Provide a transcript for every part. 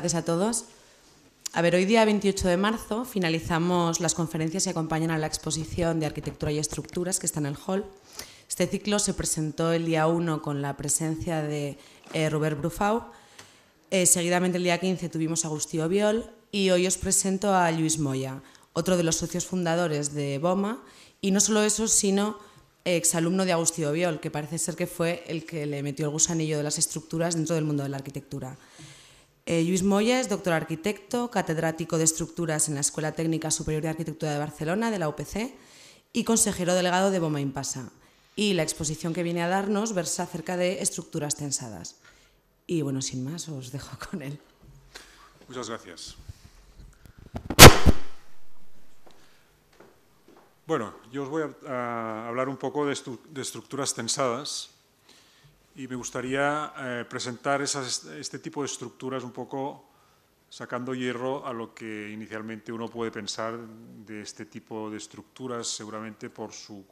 Gracias a todos. A ver, hoy día 28 de marzo finalizamos las conferencias que acompañan a la exposición de arquitectura y estructuras que está en el hall. Este ciclo se presentó el día 1 con la presencia de eh, Robert Brufau. Eh, seguidamente el día 15 tuvimos a Agustí Obiol y hoy os presento a Luis Moya, otro de los socios fundadores de BOMA y no solo eso, sino exalumno de Agustí Obiol, que parece ser que fue el que le metió el gusanillo de las estructuras dentro del mundo de la arquitectura. Eh, Luis Moya es doctor arquitecto, catedrático de estructuras en la Escuela Técnica Superior de Arquitectura de Barcelona, de la UPC, y consejero delegado de Boma Impasa. Y la exposición que viene a darnos versa acerca de estructuras tensadas. Y bueno, sin más, os dejo con él. Muchas gracias. Bueno, yo os voy a, hablar un poco de estructuras tensadas y me gustaría eh, presentar este tipo de estructuras un poco sacando hierro a lo que inicialmente uno puede pensar de este tipo de estructuras, seguramente por su,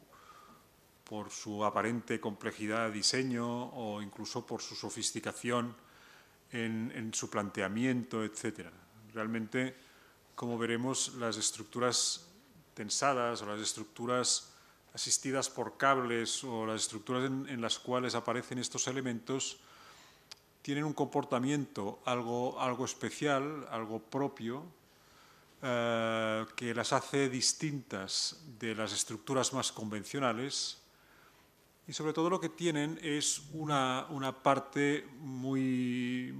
por su aparente complejidad de diseño o incluso por su sofisticación en, en su planteamiento, etc. Realmente, como veremos, las estructuras tensadas o las estructuras asistidas por cables o las estructuras en, las cuales aparecen estos elementos tienen un comportamiento algo, algo especial, algo propio, eh, que las hace distintas de las estructuras más convencionales y sobre todo lo que tienen es una, una parte muy,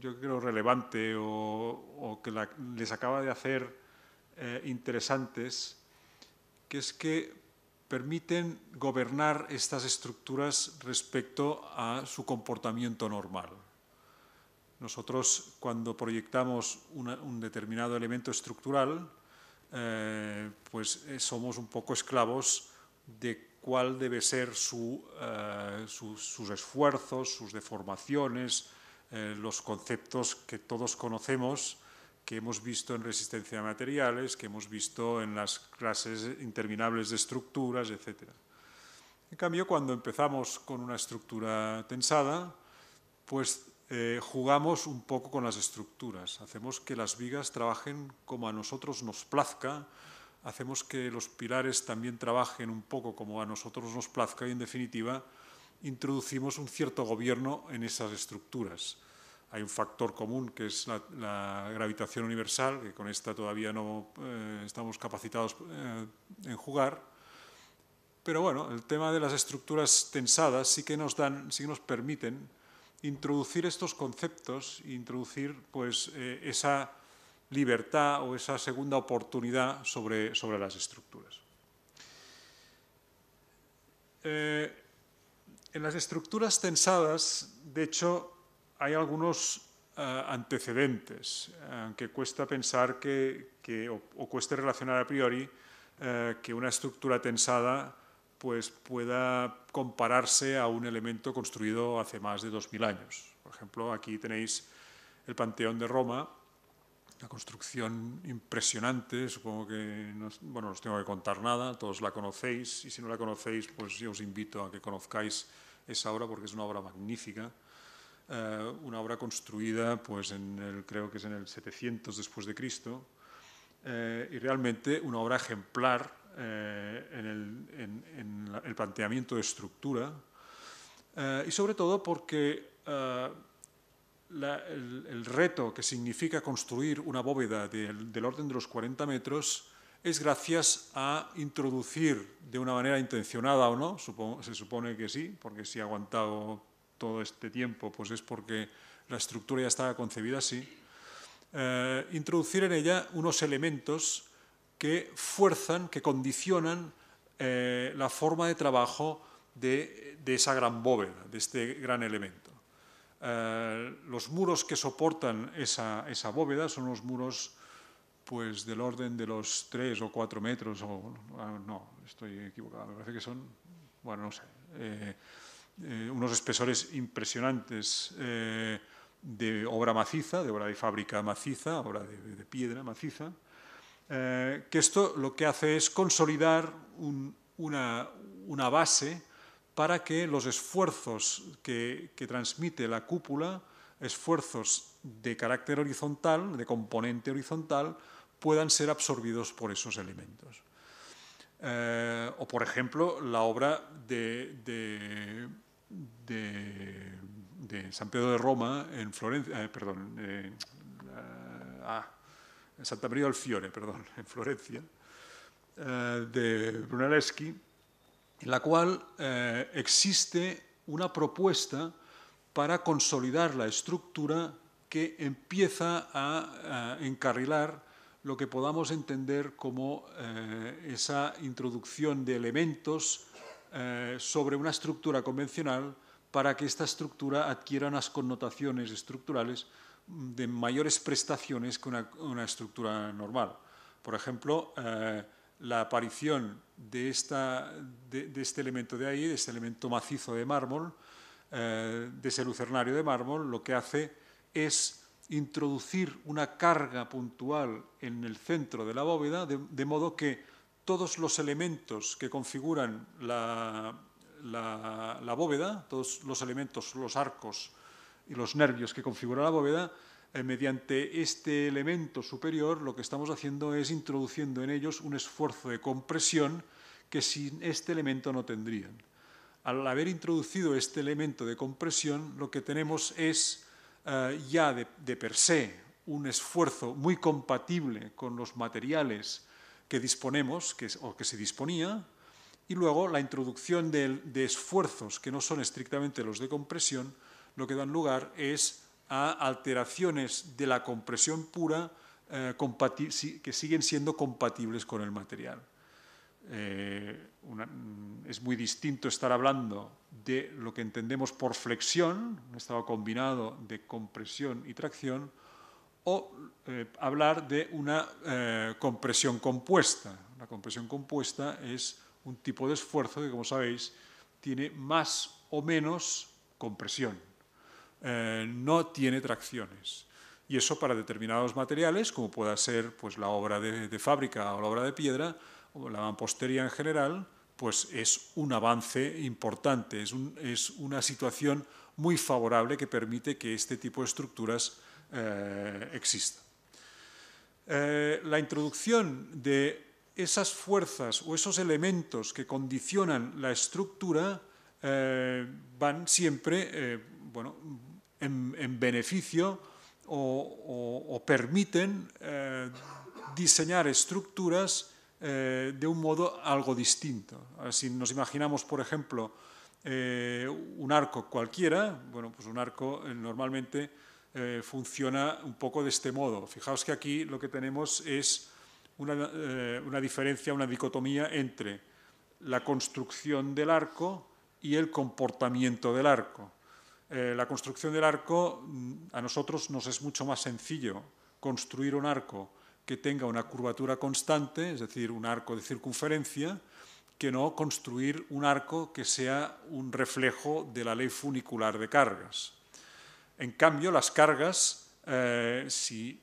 yo creo, relevante o, que les acaba de hacer eh, interesantes, que es que permiten gobernar estas estructuras respecto a su comportamiento normal. Nosotros cuando proyectamos un determinado elemento estructural, eh, pues eh, somos un poco esclavos de cuál debe ser eh, sus esfuerzos, sus deformaciones, los conceptos que todos conocemos que hemos visto en resistencia a materiales, que hemos visto en las clases interminables de estructuras, etc. En cambio, cuando empezamos con una estructura tensada, pues eh, jugamos un poco con las estructuras, hacemos que las vigas trabajen como a nosotros nos plazca, hacemos que los pilares también trabajen un poco como a nosotros nos plazca y, en definitiva, introducimos un cierto gobierno en esas estructuras hay un factor común que es la, gravitación universal, que con esta todavía no eh, estamos capacitados eh, en jugar. Pero bueno, el tema de las estructuras tensadas sí que nos dan, sí que nos permiten introducir estos conceptos, introducir pues eh, esa libertad o esa segunda oportunidad sobre, sobre las estructuras. en las estructuras tensadas, de hecho, hay algunos eh, antecedentes, aunque eh, cuesta pensar que, o, cueste relacionar a priori eh, que una estructura tensada pues, pueda compararse a un elemento construido hace más de 2.000 años. Por ejemplo, aquí tenéis el Panteón de Roma, una construcción impresionante, supongo que bueno, no os tengo que contar nada, todos la conocéis y si no la conocéis, pues yo os invito a que conozcáis esa obra porque es una obra magnífica. Eh, una obra construida, pues en el, creo que es en el 700 después de Cristo, eh, y realmente una obra ejemplar eh, en, el, planteamiento de estructura, y sobre todo porque el, reto que significa construir una bóveda del, orden de los 40 metros es gracias a introducir de una manera intencionada o no, se supone que sí, porque si ha aguantado todo este tiempo, pues es porque la estructura ya estaba concebida así, eh, introducir en ella unos elementos que fuerzan, que condicionan eh, la forma de trabajo de, de, esa gran bóveda, de este gran elemento. Eh, los muros que soportan esa, esa bóveda son los muros pues del orden de los 3 o 4 metros, o ah, no, estoy equivocado, me parece que son, bueno, no sé, eh, unos espesores impresionantes eh, de obra maciza, de obra de fábrica maciza, obra de, piedra maciza, eh, que esto lo que hace es consolidar una, base para que los esfuerzos que, transmite la cúpula, esfuerzos de carácter horizontal, de componente horizontal, puedan ser absorbidos por esos elementos. o, por ejemplo, la obra de, de, San Pedro de Roma en Florencia, eh, perdón, eh, ah, Santa María del Fiore, perdón, en Florencia, eh, de Brunelleschi, en la cual eh, existe una propuesta para consolidar la estructura que empieza a encarrilar lo que podamos entender como esa introducción de elementos eh, sobre una estructura convencional para que esta estructura adquiera unas connotaciones estructurales de mayores prestaciones que una, estructura normal. Por ejemplo, eh, la aparición de, de, este elemento de ahí, de este elemento macizo de mármol, eh, de ese lucernario de mármol, lo que hace es introducir una carga puntual en el centro de la bóveda, de modo que todos los elementos que configuran la, bóveda, todos los elementos, los arcos y los nervios que configuran la bóveda, eh, mediante este elemento superior lo que estamos haciendo es introduciendo en ellos un esfuerzo de compresión que sin este elemento no tendrían. Al haber introducido este elemento de compresión, lo que tenemos es eh, ya de, de per se un esfuerzo muy compatible con los materiales que disponemos o que se disponía, y luego la introducción de, esfuerzos que no son estrictamente los de compresión, lo que dan lugar es a alteraciones de la compresión pura eh, que siguen siendo compatibles con el material. Eh, mm, es muy distinto estar hablando de lo que entendemos por flexión, un estado combinado de compresión y tracción, o eh, hablar de una eh, compresión compuesta. La compresión compuesta es un tipo de esfuerzo que, como sabéis, tiene más o menos compresión. Eh, no tiene tracciones. Y eso para determinados materiales, como pueda ser pues, la obra de, fábrica o la obra de piedra, o la mampostería en general, pues es un avance importante, es, es una situación muy favorable que permite que este tipo de estructuras eh, exista. Eh, la introducción de esas fuerzas o esos elementos que condicionan la estructura eh, van siempre eh, en, beneficio o, permiten diseñar estructuras de un modo algo distinto. Si nos imaginamos, por ejemplo, un arco cualquiera, bueno, pues un arco normalmente eh, funciona un poco de este modo. Fijaos que aquí lo que tenemos es una, eh, diferencia, una dicotomía entre la construcción del arco y el comportamiento del arco. Eh, la construcción del arco, mm, a nosotros nos es mucho más sencillo construir un arco que tenga una curvatura constante, es decir, un arco de circunferencia, que no construir un arco que sea un reflejo de la ley funicular de cargas. En cambio, las cargas, eh, si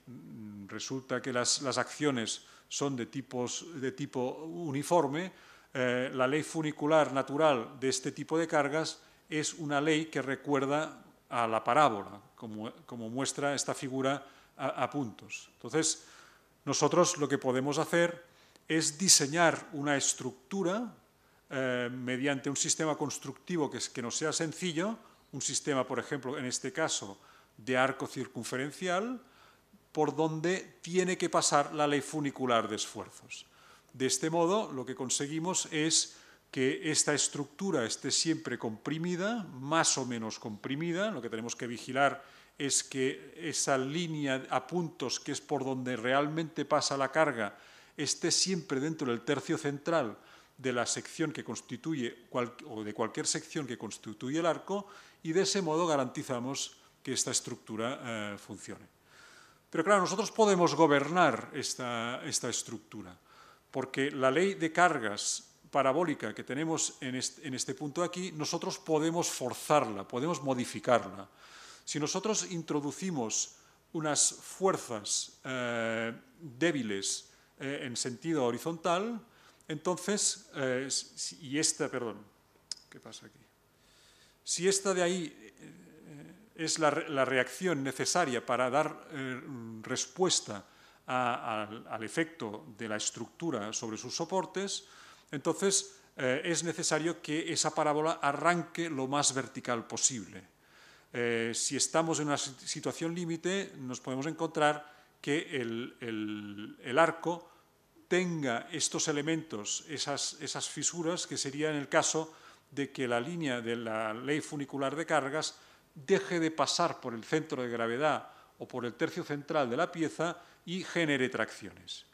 resulta que las, acciones son de, tipos, de tipo uniforme, eh, la ley funicular natural de este tipo de cargas es una ley que recuerda a la parábola, como, muestra esta figura a, puntos. Entonces, nosotros lo que podemos hacer es diseñar una estructura eh, mediante un sistema constructivo que, que no sea sencillo, un sistema, por ejemplo, en este caso, de arco circunferencial, por donde tiene que pasar la ley funicular de esfuerzos. De este modo, lo que conseguimos es que esta estructura esté siempre comprimida, más o menos comprimida. Lo que tenemos que vigilar es que esa línea a puntos, que es por donde realmente pasa la carga, esté siempre dentro del tercio central de la sección que constituye, o de cualquier sección que constituye el arco, y de ese modo garantizamos que esta estructura eh, funcione. Pero claro, nosotros podemos gobernar esta, estructura, porque la ley de cargas parabólica que tenemos en este, punto aquí, nosotros podemos forzarla, podemos modificarla. Si nosotros introducimos unas fuerzas eh, débiles eh, en sentido horizontal, entonces, y esta, perdón, ¿qué pasa aquí? Si esta de ahí eh, es la, reacción necesaria para dar eh, respuesta al efecto de la estructura sobre sus soportes, entonces eh, es necesario que esa parábola arranque lo más vertical posible. si estamos en una situación límite, nos podemos encontrar que el, arco tenga estos elementos, esas, esas, fisuras, que sería en el caso de que la línea de la ley funicular de cargas deje de pasar por el centro de gravedad o por el tercio central de la pieza y genere tracciones.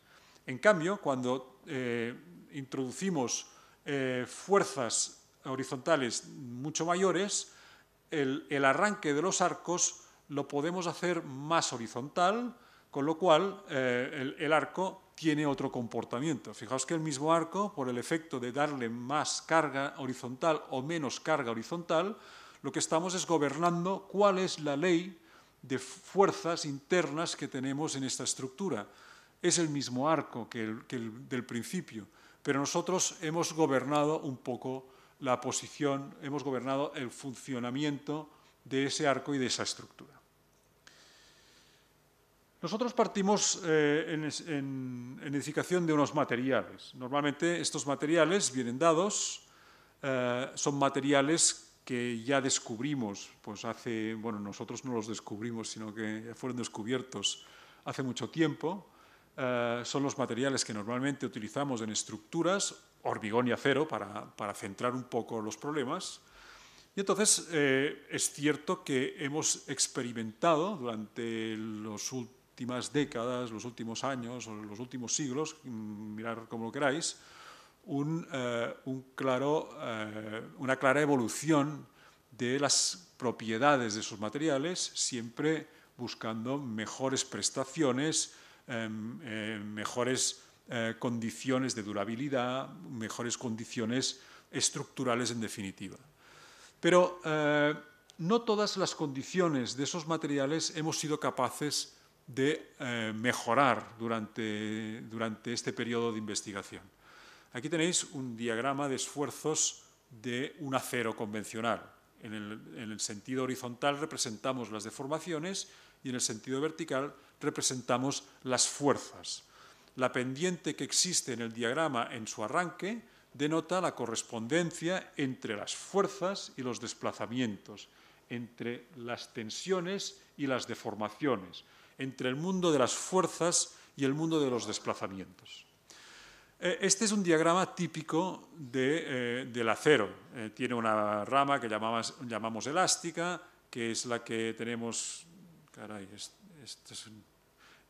En cambio, cuando eh, introducimos eh, fuerzas horizontales mucho mayores, el, arranque de los arcos lo podemos hacer más horizontal, con lo cual eh, el arco tiene otro comportamiento. Fijaos que el mismo arco, por el efecto de darle más carga horizontal o menos carga horizontal, lo que estamos es gobernando cuál es la ley de fuerzas internas que tenemos en esta estructura. Es el mismo arco que el, que el del principio, pero nosotros hemos gobernado un poco la posición, hemos gobernado el funcionamiento de ese arco y de esa estructura. Nosotros partimos eh, en, edificación de unos materiales. Normalmente estos materiales vienen dados, eh, son materiales que ya descubrimos, pues hace, bueno, nosotros no los descubrimos, sino que fueron descubiertos hace mucho tiempo. Eh, son los materiales que normalmente utilizamos en estructuras, hormigón y acero, para centrar un poco los problemas. Y entonces es cierto que hemos experimentado durante los últimos últimas décadas, los últimos años o los últimos siglos, mm, mirar como lo queráis, un, eh, claro, eh, una clara evolución de las propiedades de esos materiales, siempre buscando mejores prestaciones, em, em, mejores eh, condiciones de durabilidad, mejores condiciones estructurales en definitiva. Pero no todas las condiciones de esos materiales hemos sido capaces de eh, mejorar durante, este periodo de investigación. Aquí tenéis un diagrama de esfuerzos de un acero convencional. el, en el, sentido horizontal representamos las deformaciones y en el sentido vertical representamos las fuerzas. La pendiente que existe en el diagrama en su arranque denota la correspondencia entre las fuerzas y los desplazamientos, entre las tensiones y las deformaciones entre el mundo de las fuerzas y el mundo de los desplazamientos. Eh, este es un diagrama típico eh, del acero. Eh, tiene una rama que llamamos, elástica, que es la que tenemos, este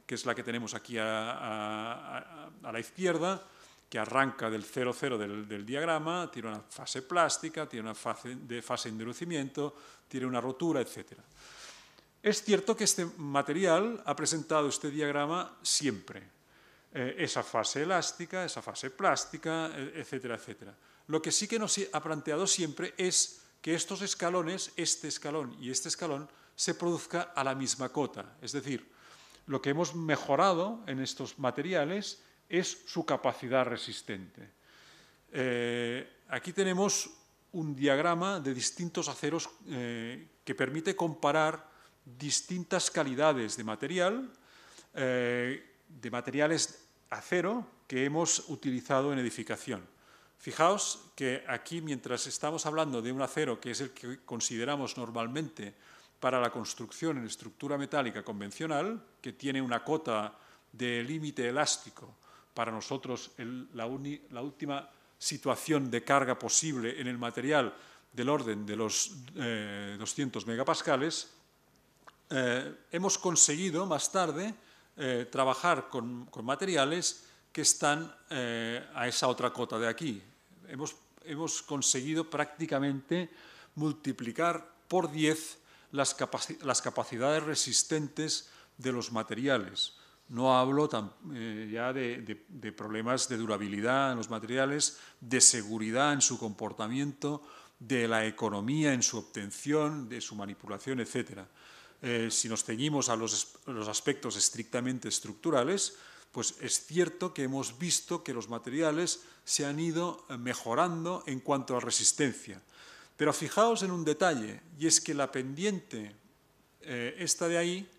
que es la que tenemos aquí a, la izquierda, que arranca del 0,0 del, del, diagrama, tiene una fase plástica, tiene una fase de fase endurecimiento, tiene una rotura, etcétera. Es cierto que este material ha presentado este diagrama siempre. Eh, esa fase elástica, esa fase plástica, eh, etcétera, etcétera. Lo que sí que nos ha planteado siempre es que estos escalones, este escalón y este escalón, se produzca a la misma cota. Es decir, lo que hemos mejorado en estos materiales es su capacidad resistente. Eh, aquí tenemos un diagrama de distintos aceros que permite comparar distintas calidades de material, eh, de materiales acero que hemos utilizado en edificación. Fijaos que aquí, mientras estamos hablando de un acero que es el que consideramos normalmente para la construcción en estructura metálica convencional, que tiene una cota de límite elástico, para nosotros la, última situación de carga posible en el material del orden de los 200 eh, megapascales, eh, hemos conseguido más tarde eh, trabajar con, materiales que están eh, a esa otra cota de aquí. Hemos, conseguido prácticamente multiplicar por 10 las, capacidades resistentes de los materiales. No hablo ya de, de problemas de durabilidad en los materiales, de seguridad en su comportamiento, de la economía en su obtención, de su manipulación, etcétera. Eh, si nos ceñimos a los, aspectos estrictamente estructurales, pues es cierto que hemos visto que los materiales se han ido eh, mejorando en cuanto a resistencia. Pero fijaos en un detalle, y es que la pendiente, eh, esta de ahí,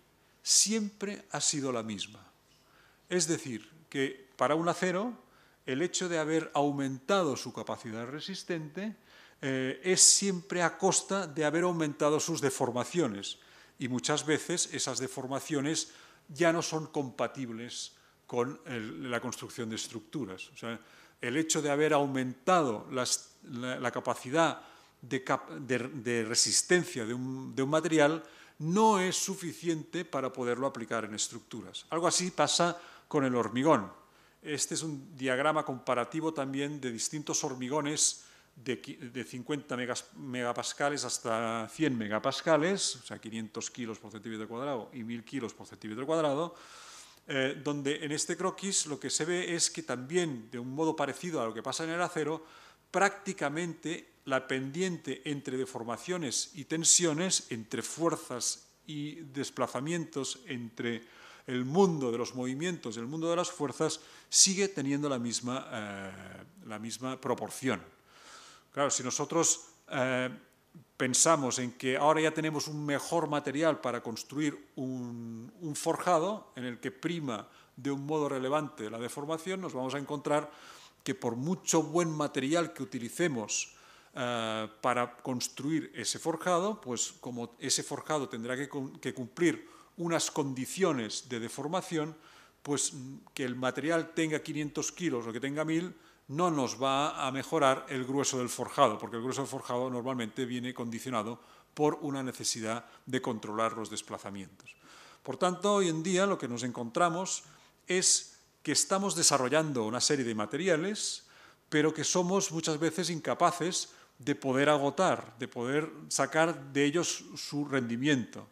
siempre ha sido la misma. Es decir, que para un acero, el hecho de haber aumentado su capacidad resistente es siempre a costa de haber aumentado sus deformaciones y muchas veces esas deformaciones ya no son compatibles con la construcción de estructuras. O sea, el hecho de haber aumentado la, capacidad de, resistencia de un, de un, material no es suficiente para poderlo aplicar en estructuras. Algo así pasa con el hormigón. Este es un diagrama comparativo también de distintos hormigones de, 50 megapascales hasta 100 megapascales, o sea, 500 kilos por centímetro cuadrado y 1000 kilos por centímetro cuadrado, eh, donde en este croquis lo que se ve es que también, de un modo parecido a lo que pasa en el acero, prácticamente la pendiente entre deformaciones y tensiones, entre fuerzas y desplazamientos, entre el mundo de los movimientos y el mundo de las fuerzas, sigue teniendo la misma eh, proporción. Claro, si nosotros eh, pensamos en que ahora ya tenemos un mejor material para construir un, forjado en el que prima de un modo relevante la deformación, nos vamos a encontrar que por mucho buen material que utilicemos eh, para construir ese forjado, pues como ese forjado tendrá que, que, cumplir unas condiciones de deformación, pues mm, que el material tenga 500 kilos o que tenga 1000, no nos va a mejorar el grueso del forjado, porque el grueso del forjado normalmente viene condicionado por una necesidad de controlar los desplazamientos. Por tanto, hoy en día lo que nos encontramos es que estamos desarrollando una serie de materiales, pero que somos muchas veces incapaces de poder agotar, de poder sacar de ellos su rendimiento.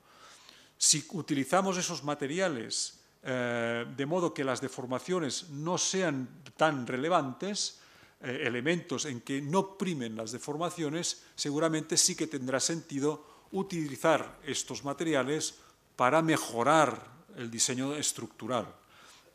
Si utilizamos esos materiales eh, de modo que las deformaciones no sean tan relevantes, eh, elementos en que no primen las deformaciones, seguramente sí que tendrá sentido utilizar estos materiales para mejorar el diseño estructural.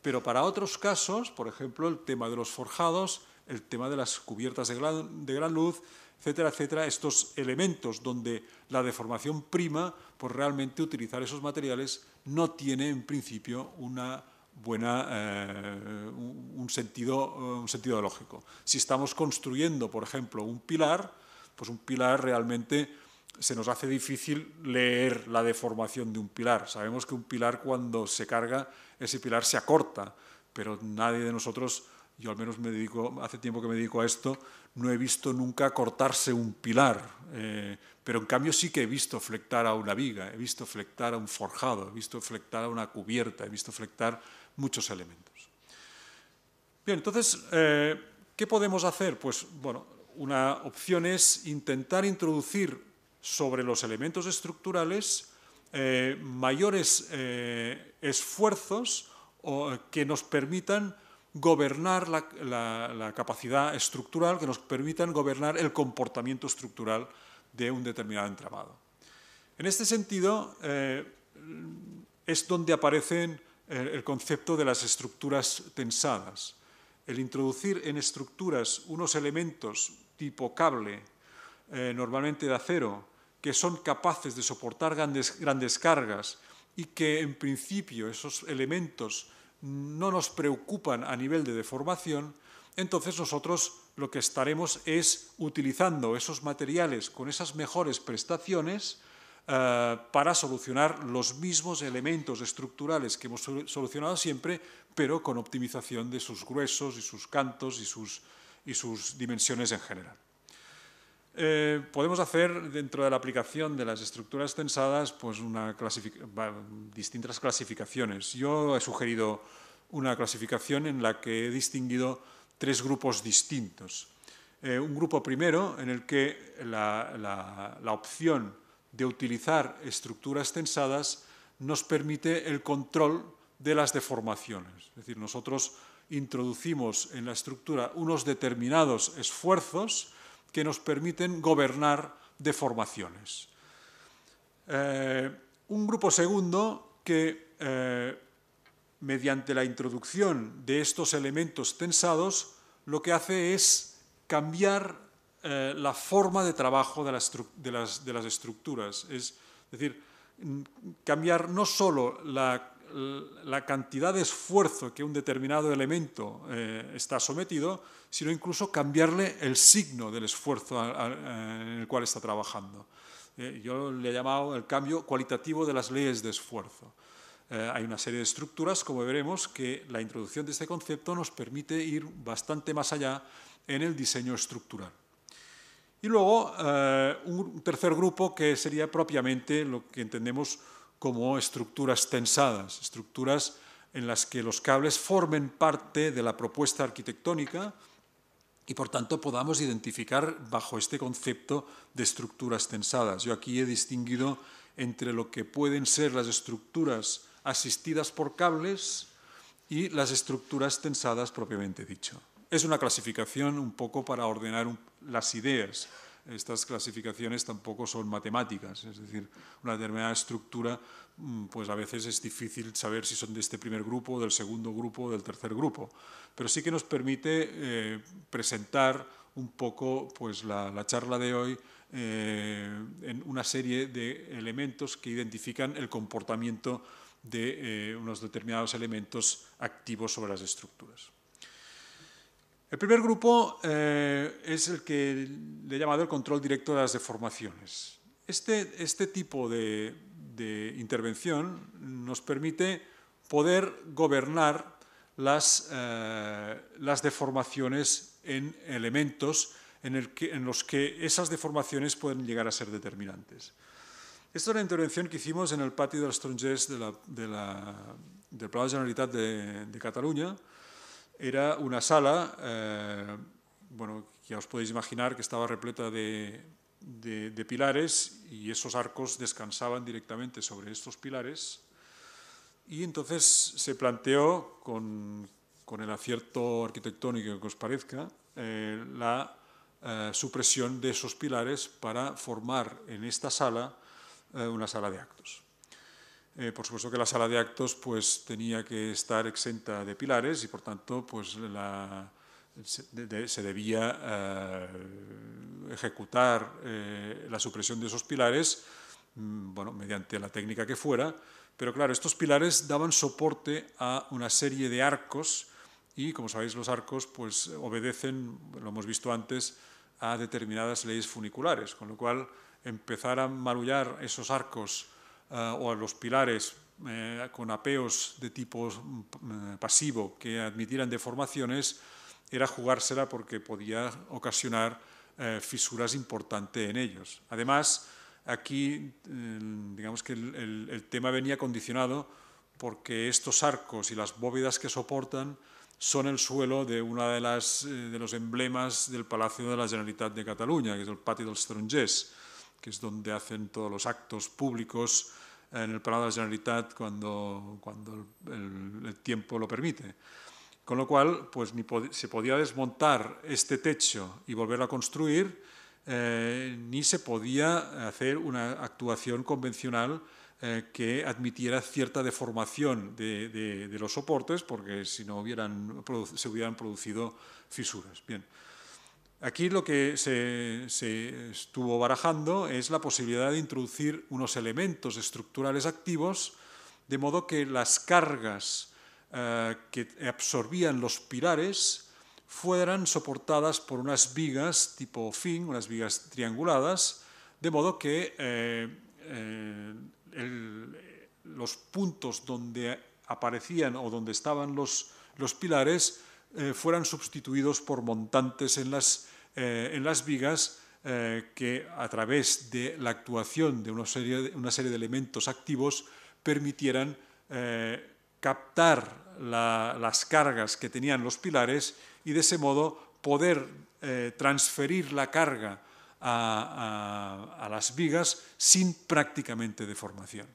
Pero para otros casos, por ejemplo, el tema de los forjados, el tema de las cubiertas de gran, de gran luz, etcétera, etcétera, estos elementos donde la deformación prima, pues realmente utilizar esos materiales no tiene en principio una buena, eh, un, sentido, eh, un sentido lógico. Si estamos construyendo, por ejemplo, un pilar, pues un pilar realmente se nos hace difícil leer la deformación de un pilar. Sabemos que un pilar cuando se carga, ese pilar se acorta, pero nadie de nosotros yo al menos me dedico, hace tiempo que me dedico a esto, no he visto nunca cortarse un pilar, eh, pero en cambio sí que he visto flectar a una viga, he visto flectar a un forjado, he visto flectar a una cubierta, he visto flectar muchos elementos. Bien, entonces, eh, ¿qué podemos hacer? Pues, bueno, una opción es intentar introducir sobre los elementos estructurales eh, mayores esfuerzos que nos permitan gobernar la, capacidad estructural, que nos permitan gobernar el comportamiento estructural de un determinado entramado. En este sentido, eh, es donde aparece eh, el concepto de las estructuras tensadas. El introducir en estructuras unos elementos tipo cable, eh, normalmente de acero, que son capaces de soportar grandes cargas y que en principio esos elementos no nos preocupan a nivel de deformación, entonces nosotros lo que estaremos es utilizando esos materiales con esas mejores prestaciones eh, para solucionar los mismos elementos estructurales que hemos solucionado siempre, pero con optimización de sus gruesos y sus cantos y sus, y sus dimensiones en general. Eh, podemos hacer dentro de la aplicación de las estructuras tensadas pues distintas clasificaciones. Yo he sugerido una clasificación en la que he distinguido tres grupos distintos. Eh, un grupo primero en el que la opción de utilizar estructuras tensadas nos permite el control de las deformaciones. Es decir, nosotros introducimos en la estructura unos determinados esfuerzos que nos permiten gobernar deformaciones. Eh, un grupo segundo que, eh, mediante la introducción de estos elementos tensados, lo que hace es cambiar eh, la forma de trabajo de las, de las estructuras. Es decir, mm, cambiar no solo la la cantidad de esfuerzo que un determinado elemento eh, está sometido, sino incluso cambiarle el signo del esfuerzo eh, en el cual está trabajando. Eh, yo le he llamado el cambio cualitativo de las leyes de esfuerzo. hay una serie de estructuras, como veremos, que la introducción de este concepto nos permite ir bastante más allá en el diseño estructural. Y luego, un tercer grupo que sería propiamente lo que entendemos como estructuras tensadas, estructuras en las que los cables formen parte de la propuesta arquitectónica y por tanto podamos identificar bajo este concepto de estructuras tensadas. Yo aquí he distinguido entre lo que pueden ser las estructuras asistidas por cables y las estructuras tensadas propiamente dicho. Es una clasificación un poco para ordenar las ideas estas clasificaciones tampoco son matemáticas, es decir, una determinada estructura, mm, pues a veces es difícil saber si son de este primer grupo, del segundo grupo, o del tercer grupo, pero sí que nos permite eh, presentar un poco pues, la, charla de hoy eh, en una serie de elementos que identifican el comportamiento de eh, unos determinados elementos activos sobre las estructuras. El primer grupo eh, es el que le he llamado el control directo de las deformaciones. Este, este tipo de, intervención nos permite poder gobernar las, eh, deformaciones en elementos en, los que esas deformaciones pueden llegar a ser determinantes. Esta es la intervención que hicimos en el patio de los de la, de del Plan de Generalitat de Cataluña, era una sala, eh, bueno, ya os podéis imaginar que estaba repleta de, pilares y esos arcos descansaban directamente sobre estos pilares. Y entonces se planteó, con, el acierto arquitectónico que os parezca, eh, la eh, supresión de esos pilares para formar en esta sala una sala de actos. Eh, por supuesto que la sala de actos pues, tenía que estar exenta de pilares y, por tanto, pues, se, debía eh, ejecutar eh, la supresión de esos pilares mm, bueno, mediante la técnica que fuera. Pero claro, estos pilares daban soporte a una serie de arcos y, como sabéis, los arcos pues, obedecen, lo hemos visto antes, a determinadas leyes funiculares, con lo cual empezar a malullar esos arcos eh, o a los pilares eh, con apeos de tipo eh, pasivo que admitieran deformaciones era jugársela porque podía ocasionar fisuras importantes en ellos. Además, aquí digamos que el, tema venía condicionado porque estos arcos y las bóvedas que soportan son el suelo de uno de, los emblemas del Palacio de la Generalitat de Cataluña, que es el Patio dels Stronges que es donde hacen todos los actos públicos en el Palau de la Generalitat cuando, el, tiempo lo permite. Con lo cual, pues ni se podía desmontar este techo y volverlo a construir, eh, ni se podía hacer una actuación convencional eh, que admitiera cierta deformación de, los soportes, porque si no se hubieran producido fisuras. Bien. Aquí lo que se, estuvo barajando es la posibilidad de introducir unos elementos estructurales activos, de modo que las cargas eh, que absorbían los pilares fueran soportadas por unas vigas tipo fin, unas vigas trianguladas, de modo que eh, eh, los puntos donde aparecían o donde estaban los, los pilares fueran sustituidos por montantes en las eh, en las vigas eh, que a través de la actuación de una serie de, elementos activos permitieran eh, captar las cargas que tenían los pilares y de ese modo poder transferir la carga a, las vigas sin prácticamente deformación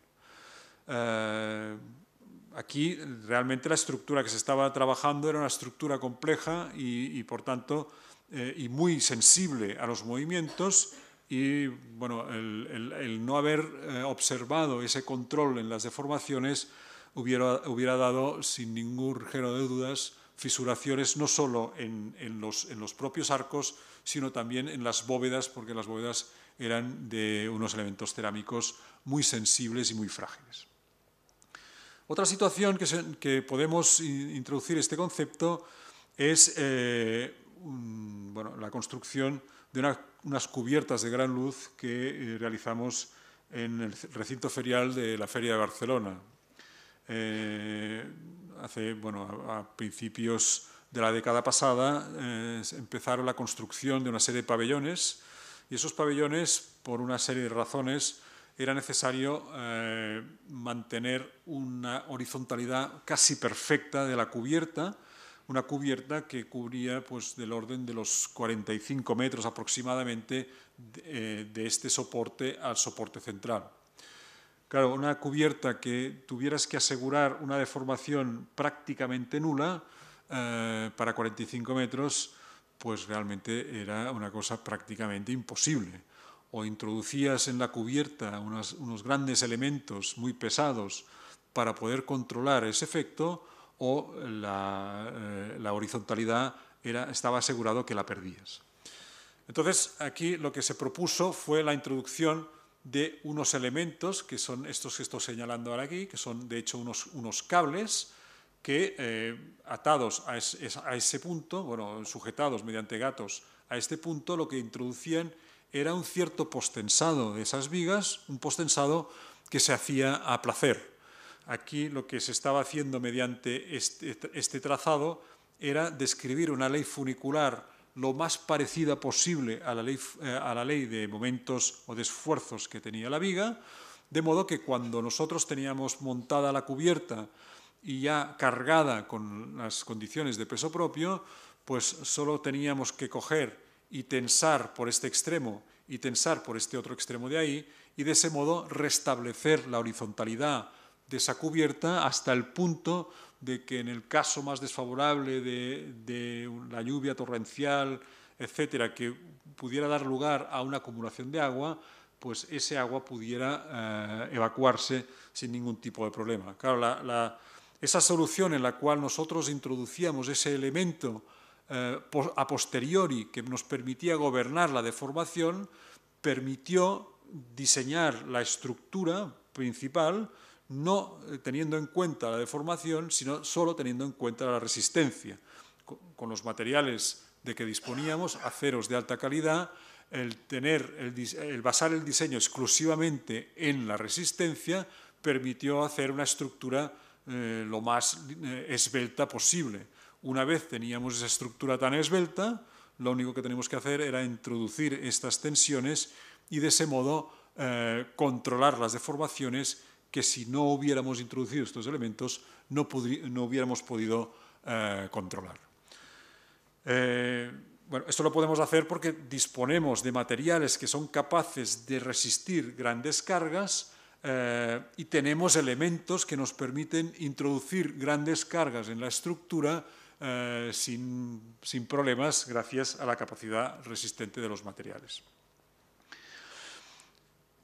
aquí realmente la estructura que se estaba trabajando era una estructura compleja y por tanto eh, y muy sensible a los movimientos y bueno, el, no haber eh, observado ese control en las deformaciones hubiera, hubiera dado, sin ningún género de dudas, fisuraciones no solo en, en, los, en, los, propios arcos, sino también en las bóvedas, porque las bóvedas eran de unos elementos cerámicos muy sensibles y muy frágiles. Otra situación que, que podemos introducir este concepto es eh, bueno, la construcción de unas cubiertas de gran luz que eh, realizamos en el recinto ferial de la Feria de Barcelona. Eh, hace, bueno, a, principios de la década pasada eh, empezaron la construcción de una serie de pabellones y esos pabellones, por una serie de razones, era necesario mantener una horizontalidad casi perfecta de la cubierta una cubierta que cubría pues, del orden de los 45 metros aproximadamente eh, de, este soporte al soporte central. Claro, una cubierta que tuvieras que asegurar una deformación prácticamente nula eh, para 45 metros, pues realmente era una cosa prácticamente imposible. O introducías en la cubierta unos grandes elementos muy pesados para poder controlar ese efecto, o la, eh, horizontalidad estaba asegurado que la perdías. Entonces, aquí lo que se propuso fue la introducción de unos elementos, que son estos que estoy señalando ahora aquí, que son de hecho unos, cables que eh, atados a, a, ese punto, bueno, sujetados mediante gatos a este punto, lo que introducían era un cierto postensado de esas vigas, un postensado que se hacía a placer. Aquí lo que se estaba haciendo mediante este, este, trazado era describir una ley funicular lo más parecida posible a la, ley, eh, a la ley de momentos o de esfuerzos que tenía la viga, de modo que cuando nosotros teníamos montada la cubierta y ya cargada con las condiciones de peso propio, pues solo teníamos que coger y tensar por este extremo y tensar por este otro extremo de ahí y de ese modo restablecer la horizontalidad de esa cubierta hasta el punto de que en el caso más desfavorable de, la lluvia torrencial, etcétera, que pudiera dar lugar a una acumulación de agua, pues ese agua pudiera eh, evacuarse sin ningún tipo de problema. Claro, esa solución en la cual nosotros introducíamos ese elemento eh, a posteriori que nos permitía gobernar la deformación, permitió diseñar la estructura principal no eh, teniendo en cuenta la deformación, sino solo teniendo en cuenta la resistencia. Con los materiales de que disponíamos, aceros de alta calidad, el, tener, el, basar el diseño exclusivamente en la resistencia permitió hacer una estructura eh, lo más eh, esbelta posible. Una vez teníamos esa estructura tan esbelta, lo único que teníamos que hacer era introducir estas tensiones y de ese modo controlar las deformaciones que si no hubiéramos introducido estos elementos no, no hubiéramos podido eh, controlar. Eh, bueno, esto lo podemos hacer porque disponemos de materiales que son capaces de resistir grandes cargas eh, y tenemos elementos que nos permiten introducir grandes cargas en la estructura sin, problemas gracias a la capacidad resistente de los materiales.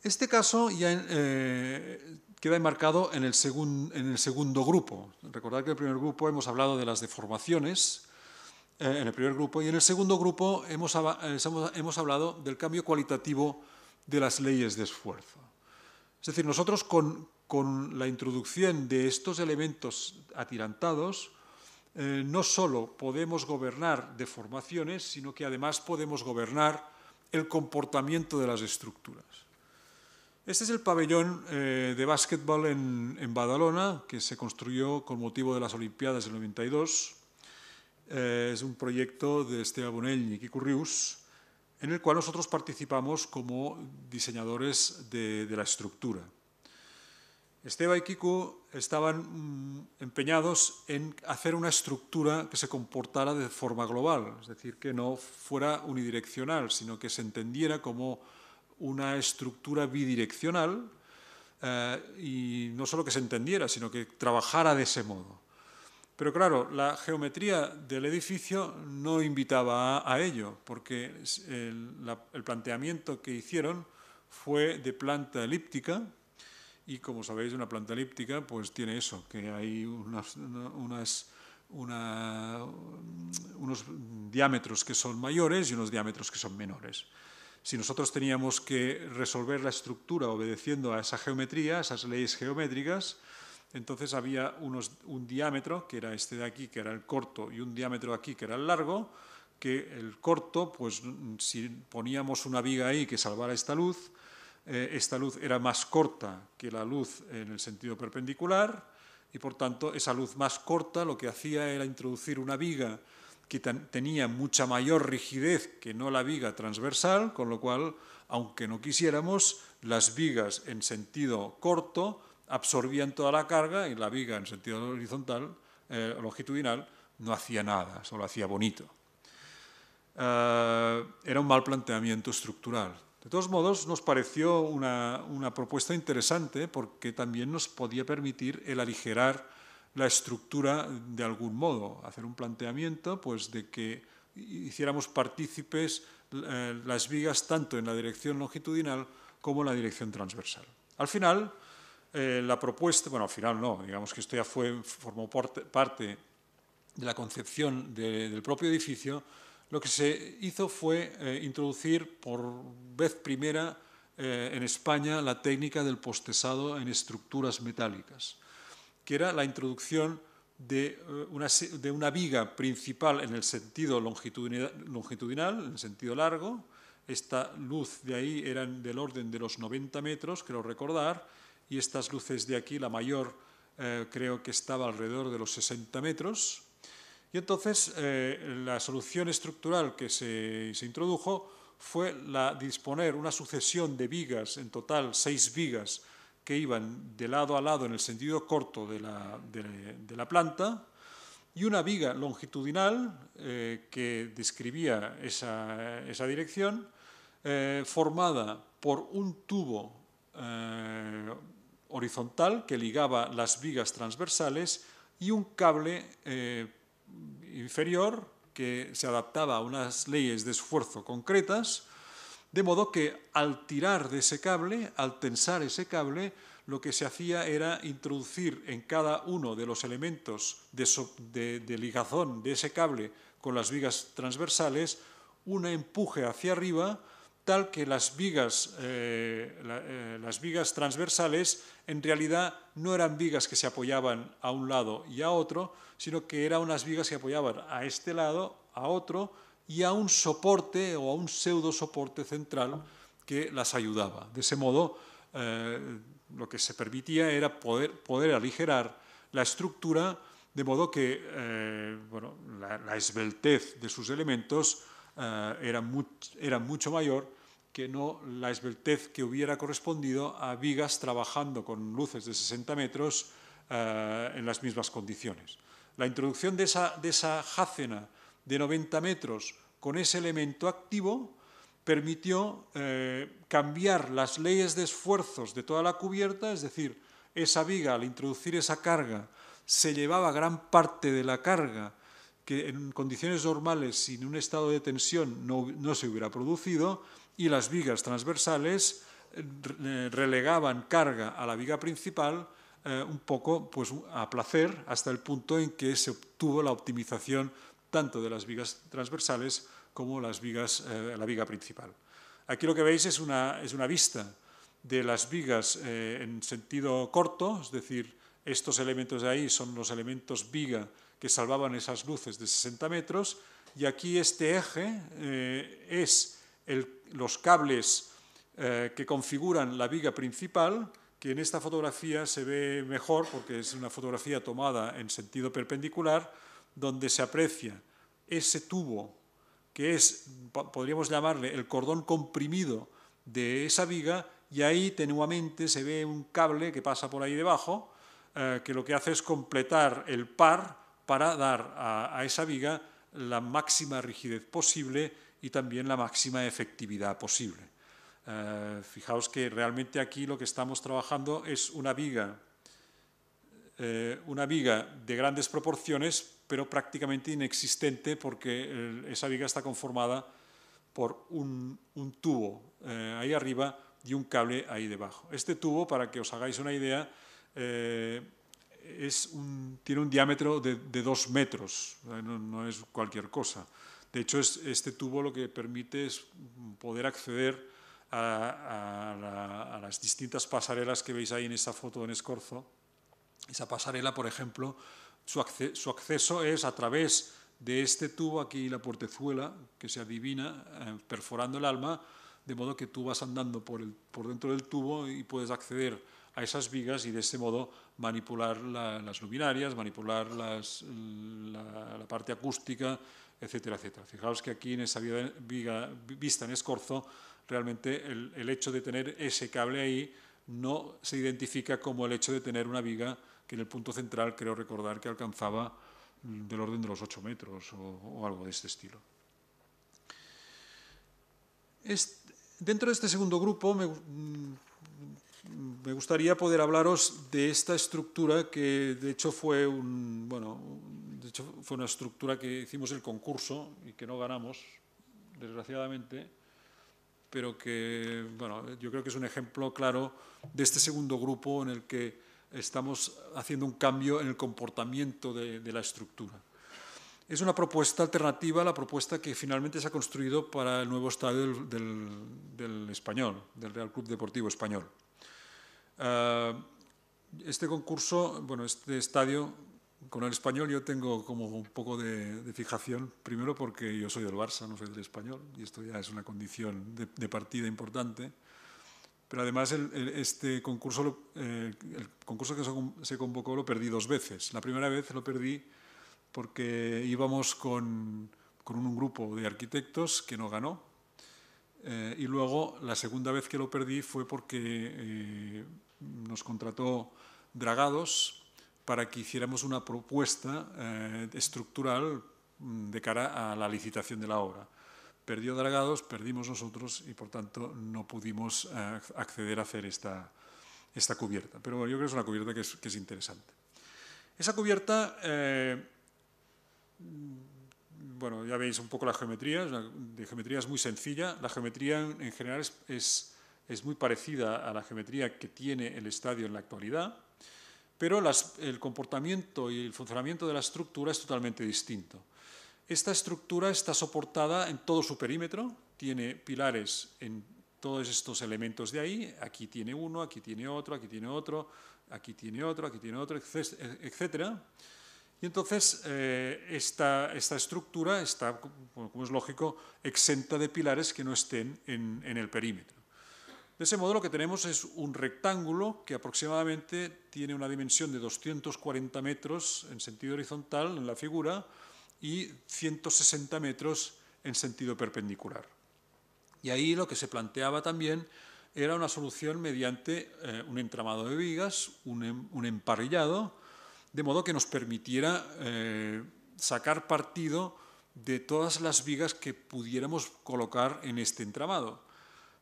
Este caso ya queda enmarcado en el, en el segundo grupo. Recordad que en el primer grupo hemos hablado de las deformaciones, eh, en el primer grupo, y en el segundo grupo eh, hemos, hemos hablado del cambio cualitativo de las leyes de esfuerzo. Es decir, nosotros con, con la introducción de estos elementos atirantados, eh, no solo podemos gobernar deformaciones, sino que además podemos gobernar el comportamiento de las estructuras. Este es el pabellón eh, de básquetbol en, Badalona, que se construyó con motivo de las Olimpiadas del 92. Eh, es un proyecto de Esteban Bonell y Kiku Rius, en el cual nosotros participamos como diseñadores de, de la estructura. Esteba y Kiku estaban mm, empeñados en hacer una estructura que se comportara de forma global, es decir, que no fuera unidireccional, sino que se entendiera como una estructura bidireccional eh, y no solo que se entendiera, sino que trabajara de ese modo. Pero claro, la geometría del edificio no invitaba a, ello, porque el, planteamiento que hicieron fue de planta elíptica, y como sabéis, una planta elíptica pues tiene eso, que hay unos diámetros que son mayores y unos diámetros que son menores si nosotros teníamos que resolver la estructura obedeciendo a esa geometría, a esas leyes geométricas, entonces había un diámetro, que era este de aquí, que era el corto, y un diámetro aquí, que era el largo, que el corto, pues si poníamos una viga ahí que salvara esta luz, eh, esta luz era más corta que la luz en el sentido perpendicular, y por tanto esa luz más corta lo que hacía era introducir una viga que tenía mucha mayor rigidez que no la viga transversal, con lo cual, aunque no quisiéramos, las vigas en sentido corto absorbían toda la carga y la viga en sentido horizontal, eh, longitudinal, no hacía nada, solo hacía bonito. Eh, era un mal planteamiento estructural. De todos modos, nos pareció una, una propuesta interesante porque también nos podía permitir el aligerar la estructura de algún modo, hacer un planteamiento pues, de que hiciéramos partícipes eh, las vigas tanto en la dirección longitudinal como en la dirección transversal. Al final, eh, la propuesta, bueno, al final no, digamos que esto ya fue, formó parte de la concepción del propio edificio, lo que se hizo fue eh, introducir por vez primera en España la técnica del postesado en estructuras metálicas que era la introducción eh, de una, viga principal en el sentido longitudinal, en el sentido largo. Esta luz de ahí era del orden de los 90 metros, creo recordar, y estas luces de aquí, la mayor, eh, creo que estaba alrededor de los 60 metros. Y entonces eh, la solución estructural que se, se introdujo fue la disponer una sucesión de vigas, en total seis vigas, que iban de lado a lado en el sentido corto de la, planta y una viga longitudinal eh, que describía esa, dirección, eh, formada por un tubo eh, horizontal que ligaba las vigas transversales y un cable inferior que se adaptaba a unas leyes de esfuerzo concretas de modo que al tirar de ese cable, al tensar ese cable, lo que se hacía era introducir en cada uno de los elementos de, ligazón de ese cable con las vigas transversales un empuje hacia arriba, tal que las vigas, eh, eh, las vigas transversales en realidad no eran vigas que se apoyaban a un lado y a otro, sino que eran unas vigas que apoyaban a este lado, a otro, y a un soporte o a un pseudo soporte central que las ayudaba. De ese modo, eh, lo que se permitía era poder, poder aligerar la estructura de modo que eh, bueno, la, esbeltez de sus elementos eh, era, era, mucho mayor que no la esbeltez que hubiera correspondido a vigas trabajando con luces de 60 metros en las mismas condiciones. La introducción de esa, de esa jácena de 90 metros con ese elemento activo permitió eh, cambiar las leyes de esfuerzos de toda la cubierta, es decir, esa viga al introducir esa carga se llevaba gran parte de la carga que en condiciones normales, sin un estado de tensión, no, se hubiera producido, y las vigas transversales eh, relegaban carga a la viga principal eh, un poco pues, a placer hasta el punto en que se obtuvo la optimización tanto de las vigas transversales como las vigas, eh, la viga principal. Aquí lo que veis es una, es una vista de las vigas eh, en sentido corto, es decir, estos elementos de ahí son los elementos viga que salvaban esas luces de 60 metros, y aquí este eje eh, es los cables que configuran la viga principal, que en esta fotografía se ve mejor porque es una fotografía tomada en sentido perpendicular, donde se aprecia ese tubo, que es, podríamos llamarle, el cordón comprimido de esa viga, y ahí tenuamente se ve un cable que pasa por ahí debajo, eh, que lo que hace es completar el par para dar a, esa viga la máxima rigidez posible y también la máxima efectividad posible. Eh, fijaos que realmente aquí lo que estamos trabajando es una viga, eh, una viga de grandes proporciones, pero prácticamente inexistente porque esa viga está conformada por un, tubo eh, ahí arriba y un cable ahí debajo. Este tubo, para que os hagáis una idea, eh, tiene un diámetro de, dos metros, eh, no, es cualquier cosa. De hecho, este tubo lo que permite es poder acceder a, a las distintas pasarelas que veis ahí en esa foto en Escorzo. Esa pasarela, por ejemplo, su, acceso es a través de este tubo aquí, la portezuela, que se adivina eh, perforando el alma, de modo que tú vas andando por, dentro del tubo y puedes acceder a esas vigas y de ese modo manipular las luminarias, manipular la, parte acústica, etcétera, etcétera. Fijaos que aquí en esa viga, vista en escorzo, realmente el hecho de tener ese cable ahí no se identifica como el hecho de tener una viga que en el punto central creo recordar que alcanzaba mm, del orden de los 8 metros o, algo de este estilo. dentro de este segundo grupo mm, me, gustaría poder hablaros de esta estructura que de hecho fue un bueno fue una estructura que hicimos el concurso y que no ganamos desgraciadamente pero que bueno yo creo que es un ejemplo claro de este segundo grupo en el que estamos haciendo un cambio en el comportamiento de, la estructura. Es una propuesta alternativa a la propuesta que finalmente se ha construido para el nuevo estadio del, español, del Real Club Deportivo Español. Eh, este concurso, bueno, este estadio con el español yo tengo como un poco de, fijación, primero porque yo soy del Barça, no soy del español, y esto ya es una condición de partida importante. Pero además el, este concurso, eh, el concurso que se convocó lo perdí dos veces. La primera vez lo perdí porque íbamos con, un grupo de arquitectos que no ganó. Eh, y luego la segunda vez que lo perdí fue porque eh, nos contrató Dragados para que hiciéramos una propuesta estructural mm, de cara a la licitación de la obra perdió Dragados, perdimos nosotros y por tanto no pudimos eh, acceder a hacer esta, cubierta. Pero yo creo que es una cubierta que es, interesante. Esa cubierta, eh, bueno, ya veis un poco la geometría, la, geometría es muy sencilla, la geometría en, general es, muy parecida a la geometría que tiene el estadio en la actualidad, pero el comportamiento y el funcionamiento de la estructura es totalmente distinto. Esta estructura está soportada en todo su perímetro, tiene pilares en todos estos elementos de ahí, aquí tiene uno, aquí tiene otro, aquí tiene otro, aquí tiene otro, aquí tiene otro, etcétera. Y entonces eh, esta, estructura está, como es lógico, exenta de pilares que no estén en, el perímetro. De ese modo lo que tenemos es un rectángulo que aproximadamente tiene una dimensión de 240 metros en sentido horizontal en la figura, y 160 metros en sentido perpendicular. Y ahí lo que se planteaba también era una solución mediante eh, un entramado de vigas, un, em, un, emparrillado, de modo que nos permitiera eh, sacar partido de todas las vigas que pudiéramos colocar en este entramado.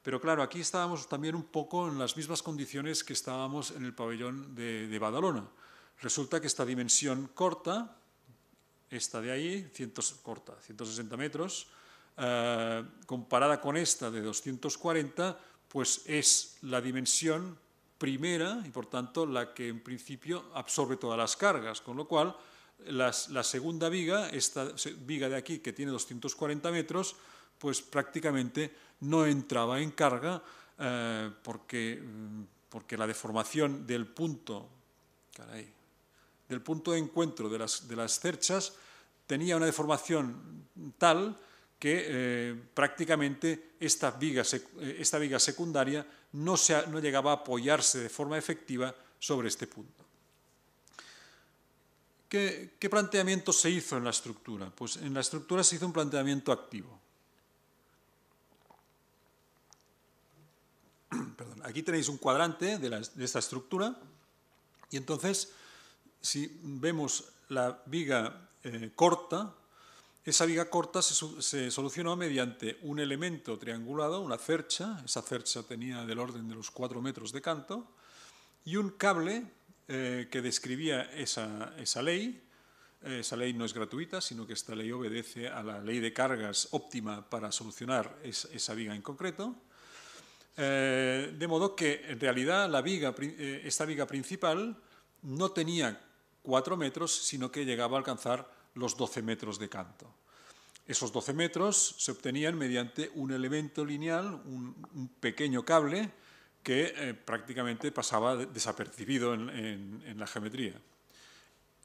Pero claro, aquí estábamos también un poco en las mismas condiciones que estábamos en el pabellón de Badalona. Resulta que esta dimensión corta, esta de ahí, corta, 160 metros, eh, comparada con esta de 240, pues es la dimensión primera y por tanto la que en principio absorbe todas las cargas, con lo cual la segunda viga, esta viga de aquí que tiene 240 metros, pues prácticamente no entraba en carga eh, porque, mm, porque la deformación del punto, caray, del punto de encuentro de las, cerchas tenía una deformación tal que eh, prácticamente esta viga, eh, esta viga secundaria no, llegaba a apoyarse de forma efectiva sobre este punto. ¿Qué, planteamiento se hizo en la estructura? Pues en la estructura se hizo un planteamiento activo. aquí tenéis un cuadrante de, de esta estructura y entonces si vemos la viga eh, corta, esa viga corta se, se, solucionó mediante un elemento triangulado, una cercha, esa cercha tenía del orden de los cuatro metros de canto, y un cable eh, que describía esa, esa ley. esa ley no es gratuita, sino que esta ley obedece a la ley de cargas óptima para solucionar esa viga en concreto. Eh, de modo que, en realidad, la viga, esta viga principal no tenía 4 metros, sino que llegaba a alcanzar los 12 metros de canto. Esos 12 metros se obtenían mediante un elemento lineal, un, pequeño cable, que eh, prácticamente pasaba desapercibido en, la geometría.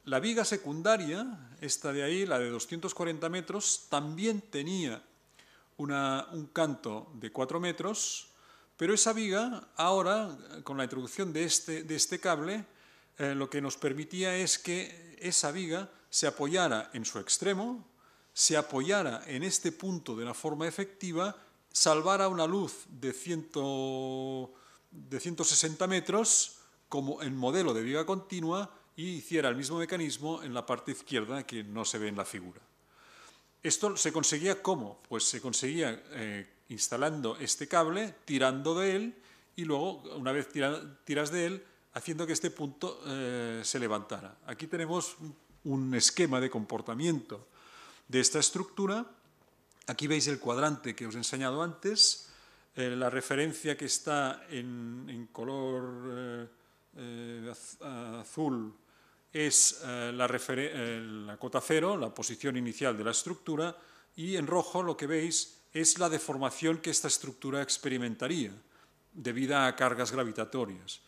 La viga secundaria, esta de ahí, la de 240 metros, también tenía un canto de 4 metros, pero esa viga ahora, con la introducción de este, de este cable, eh, lo que nos permitía es que esa viga se apoyara en su extremo, se apoyara en este punto de la forma efectiva, salvara una luz de, de 160 metros como en modelo de viga continua y hiciera el mismo mecanismo en la parte izquierda que no se ve en la figura. ¿Esto se conseguía cómo? Pues se conseguía eh, instalando este cable, tirando de él y luego, una vez tiras de él, haciendo que este punto eh, se levantara. Aquí tenemos un esquema de comportamiento de esta estructura. Aquí veis el cuadrante que os he enseñado antes, eh, la referencia que está en, color eh, azul es la, la cota cero, la posición inicial de la estructura, y en rojo lo que veis es la deformación que esta estructura experimentaría debido a cargas gravitatorias.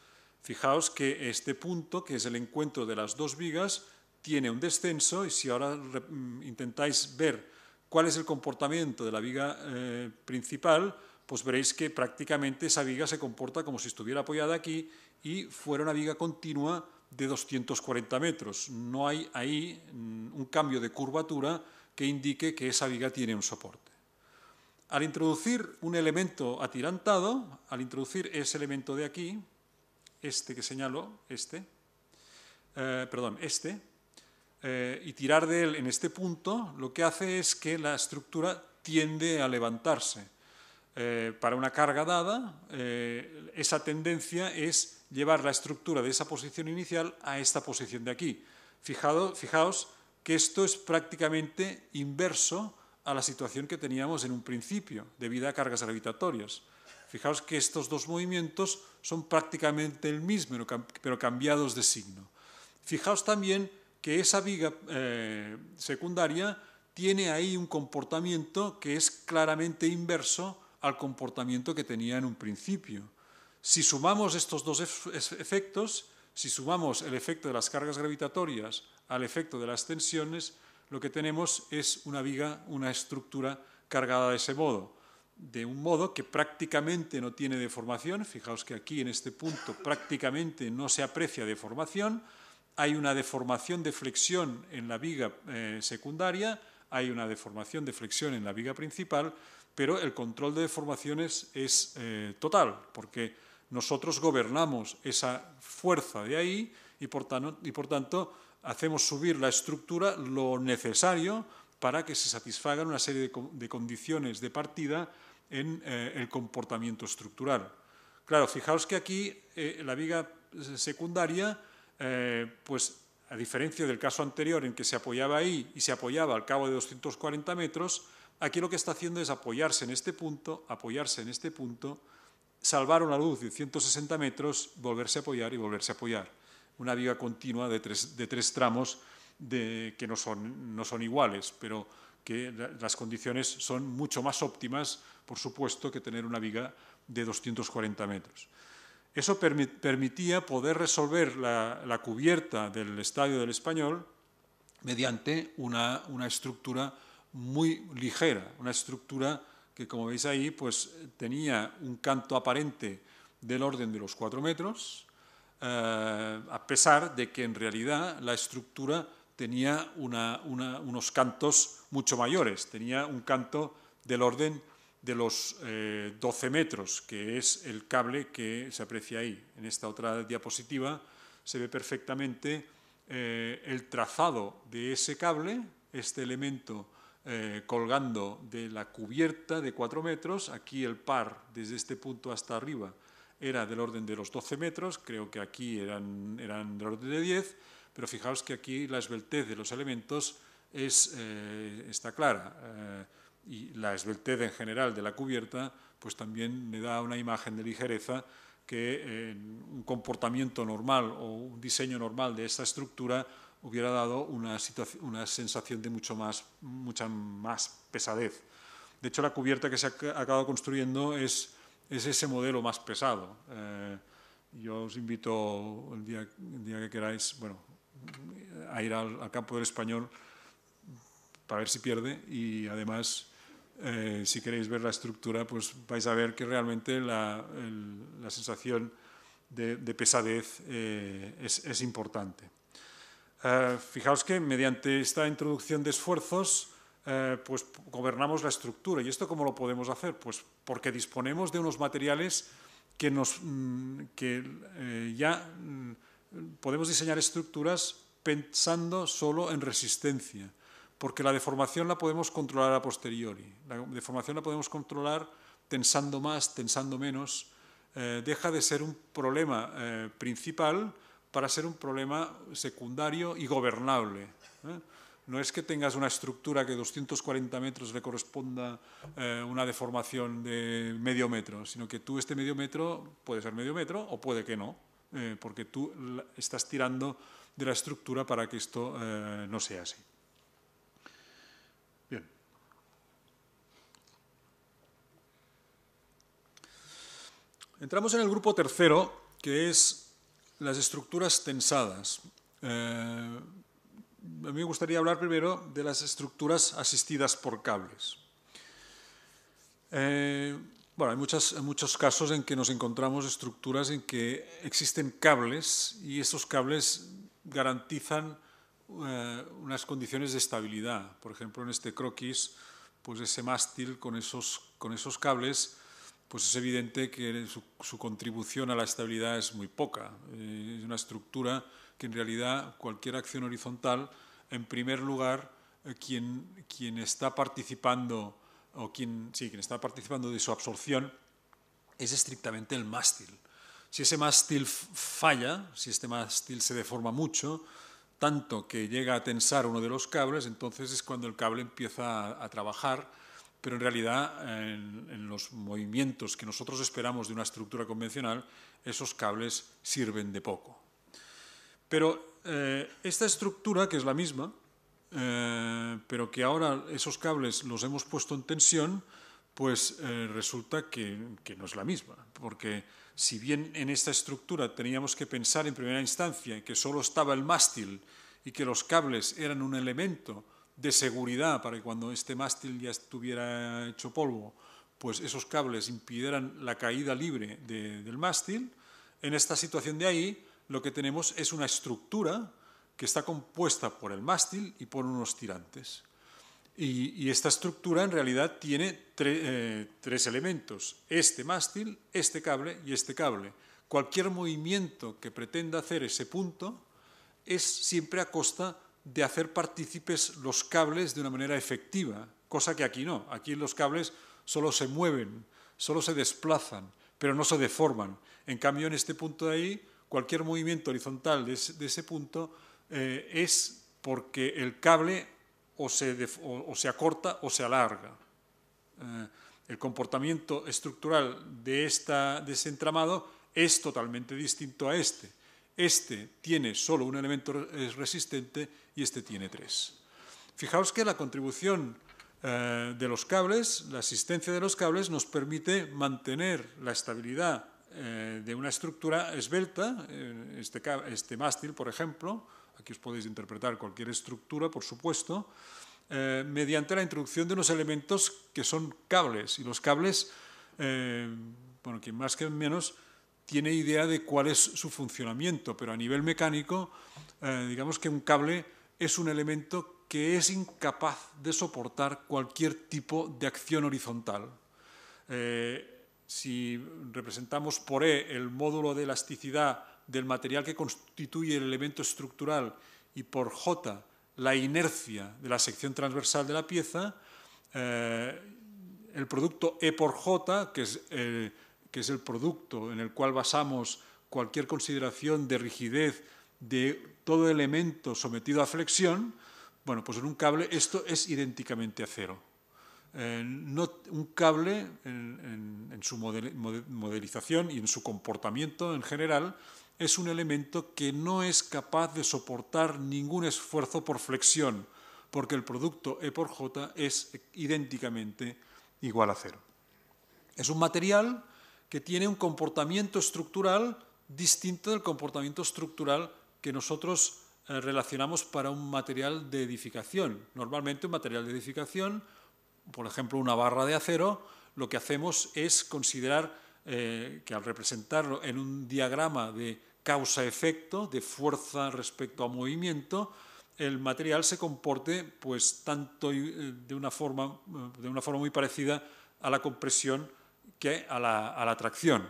Fijaos que este punto, que es el encuentro de las dos vigas, tiene un descenso y si ahora mm, intentáis ver cuál es el comportamiento de la viga eh, principal, pues veréis que prácticamente esa viga se comporta como si estuviera apoyada aquí y fuera una viga continua de 240 metros. No hay ahí mm, un cambio de curvatura que indique que esa viga tiene un soporte. Al introducir un elemento atirantado, al introducir ese elemento de aquí, este que señalo, este, eh, perdón, este, eh, y tirar de él en este punto, lo que hace es que la estructura tiende a levantarse. Eh, para una carga dada, esa tendencia es llevar la estructura de esa posición inicial a esta posición de aquí. Fijado, fijaos que esto es prácticamente inverso a la situación que teníamos en un principio, debido a cargas gravitatorias. Fijaos que estos dos movimientos son prácticamente el mismo, pero cambiados de signo. Fijaos también que esa viga eh, secundaria tiene ahí un comportamiento que es claramente inverso al comportamiento que tenía en un principio. Si sumamos estos dos efectos, si sumamos el efecto de las cargas gravitatorias al efecto de las tensiones, lo que tenemos es una viga, una estructura cargada de ese modo de un modo que prácticamente no tiene deformación. Fijaos que aquí en este punto prácticamente no se aprecia deformación. Hay una deformación de flexión en la viga eh, secundaria, hay una deformación de flexión en la viga principal, pero el control de deformaciones es eh, total, porque nosotros gobernamos esa fuerza de ahí y por, y por tanto hacemos subir la estructura lo necesario para que se satisfagan una serie de condiciones de partida en eh, el comportamiento estructural. Claro, fijaos que aquí eh, la viga secundaria, eh, pues a diferencia del caso anterior en que se apoyaba ahí y se apoyaba al cabo de 240 metros, aquí lo que está haciendo es apoyarse en este punto, apoyarse en este punto, salvar una luz de 160 metros, volverse a apoyar y volverse a apoyar. Una viga continua de tres, de tres tramos de, que no son, no son iguales, pero que las condiciones son mucho más óptimas, por supuesto, que tener una viga de 240 metros. Eso permitía poder resolver la, cubierta del estadio del español mediante una, estructura muy ligera, una estructura que, como veis ahí, pues, tenía un canto aparente del orden de los 4 metros, eh, a pesar de que en realidad la estructura tenía unos cantos mucho mayores, tenía un canto del orden de los 12 eh, metros, que es el cable que se aprecia ahí. En esta otra diapositiva se ve perfectamente eh, el trazado de ese cable, este elemento eh, colgando de la cubierta de 4 metros, aquí el par desde este punto hasta arriba era del orden de los 12 metros, creo que aquí eran, eran del orden de 10, pero fijaos que aquí la esbeltez de los elementos eh, está clara. Eh, y la esbeltez en general de la cubierta, pues también le da una imagen de ligereza que eh, un comportamiento normal o un diseño normal de esta estructura hubiera dado una, una sensación de mucho más, mucha más pesadez. De hecho, la cubierta que se ha acabado construyendo es, es ese modelo más pesado. yo os invito el día, día que queráis, bueno, a ir al, campo del español para ver si pierde y además eh, si queréis ver la estructura pues vais a ver que realmente la, la sensación de, pesadez eh, es, importante. Eh, fijaos que mediante esta introducción de esfuerzos pues gobernamos la estructura y esto cómo lo podemos hacer pues porque disponemos de unos materiales que nos mm, que ya mm, podemos diseñar estructuras pensando solo en resistencia, porque la deformación la podemos controlar a posteriori. La deformación la podemos controlar tensando más, tensando menos. Eh, deja de ser un problema eh, principal para ser un problema secundario y gobernable. ¿eh? No es que tengas una estructura que 240 metros le corresponda una deformación de medio metro, sino que tú este medio metro puede ser medio metro o puede que no. Eh, porque tú estás tirando de la estructura para que esto eh, no sea así. Bien. Entramos en el grupo tercero, que es las estructuras tensadas. Eh, a mí me gustaría hablar primero de las estructuras asistidas por cables. Eh, bueno, hay, muchas, muchos casos en que nos encontramos estructuras en que existen cables y esos cables garantizan eh, unas condiciones de estabilidad. Por ejemplo, en este croquis, pues ese mástil con esos, con esos cables, pues es evidente que su, contribución a la estabilidad es muy poca. Eh, es una estructura que en realidad cualquier acción horizontal, en primer lugar, eh, quien, quien está participando o quien, sí, quien está participando de su absorción es estrictamente el mástil. Si ese mástil falla, si este mástil se deforma mucho, tanto que llega a tensar uno de los cables, entonces es cuando el cable empieza a, trabajar, pero en realidad en, los movimientos que nosotros esperamos de una estructura convencional, esos cables sirven de poco. Pero eh, esta estructura, que es la misma, eh, pero que ahora esos cables los hemos puesto en tensión, pues eh, resulta que, no es la misma, porque si bien en esta estructura teníamos que pensar en primera instancia que solo estaba el mástil y que los cables eran un elemento de seguridad para que cuando este mástil ya estuviera hecho polvo, pues esos cables impidieran la caída libre del mástil, en esta situación de ahí lo que tenemos es una estructura que está compuesta por el mástil y por unos tirantes. Y, esta estructura en realidad tiene eh, tres elementos, este mástil, este cable y este cable. Cualquier movimiento que pretenda hacer ese punto es siempre a costa de hacer partícipes los cables de una manera efectiva, cosa que aquí no. Aquí los cables solo se mueven, solo se desplazan, pero no se deforman. En cambio, en este punto de ahí, cualquier movimiento horizontal de ese punto eh, es porque el cable o se, acorta o se alarga. Eh, el comportamiento estructural de, esta, entramado es totalmente distinto a este. Este tiene solo un elemento resistente y este tiene tres. Fijaos que la contribución eh, de los cables, la asistencia de los cables, nos permite mantener la estabilidad de una estructura esbelta, este, este mástil, por ejemplo, aquí os podéis interpretar cualquier estructura, por supuesto, eh, mediante la introducción de unos elementos que son cables. Y los cables, eh, bueno, quien más que menos tiene idea de cuál es su funcionamiento, pero a nivel mecánico, eh, digamos que un cable es un elemento que es incapaz de soportar cualquier tipo de acción horizontal. si representamos por E el módulo de elasticidad del material que constituye el elemento estructural y por J la inercia de la sección transversal de la pieza, eh, el producto E por J, eh, que es, el producto en el cual basamos cualquier consideración de rigidez de todo elemento sometido a flexión, bueno, pues en un cable esto es idénticamente a cero. Eh, no, un cable en, su modelización y en su comportamiento en general es un elemento que no es capaz de soportar ningún esfuerzo por flexión, porque el producto E por J es idénticamente igual a cero. Es un material que tiene un comportamiento estructural distinto del comportamiento estructural que nosotros eh, relacionamos para un material de edificación. Normalmente un material de edificación, por ejemplo una barra de acero, lo que hacemos es considerar eh, que al representarlo en un diagrama de causa-efecto, de fuerza respecto a movimiento, el material se comporte pues tanto eh, de una forma, de una forma muy parecida a la compresión que a la, a tracción.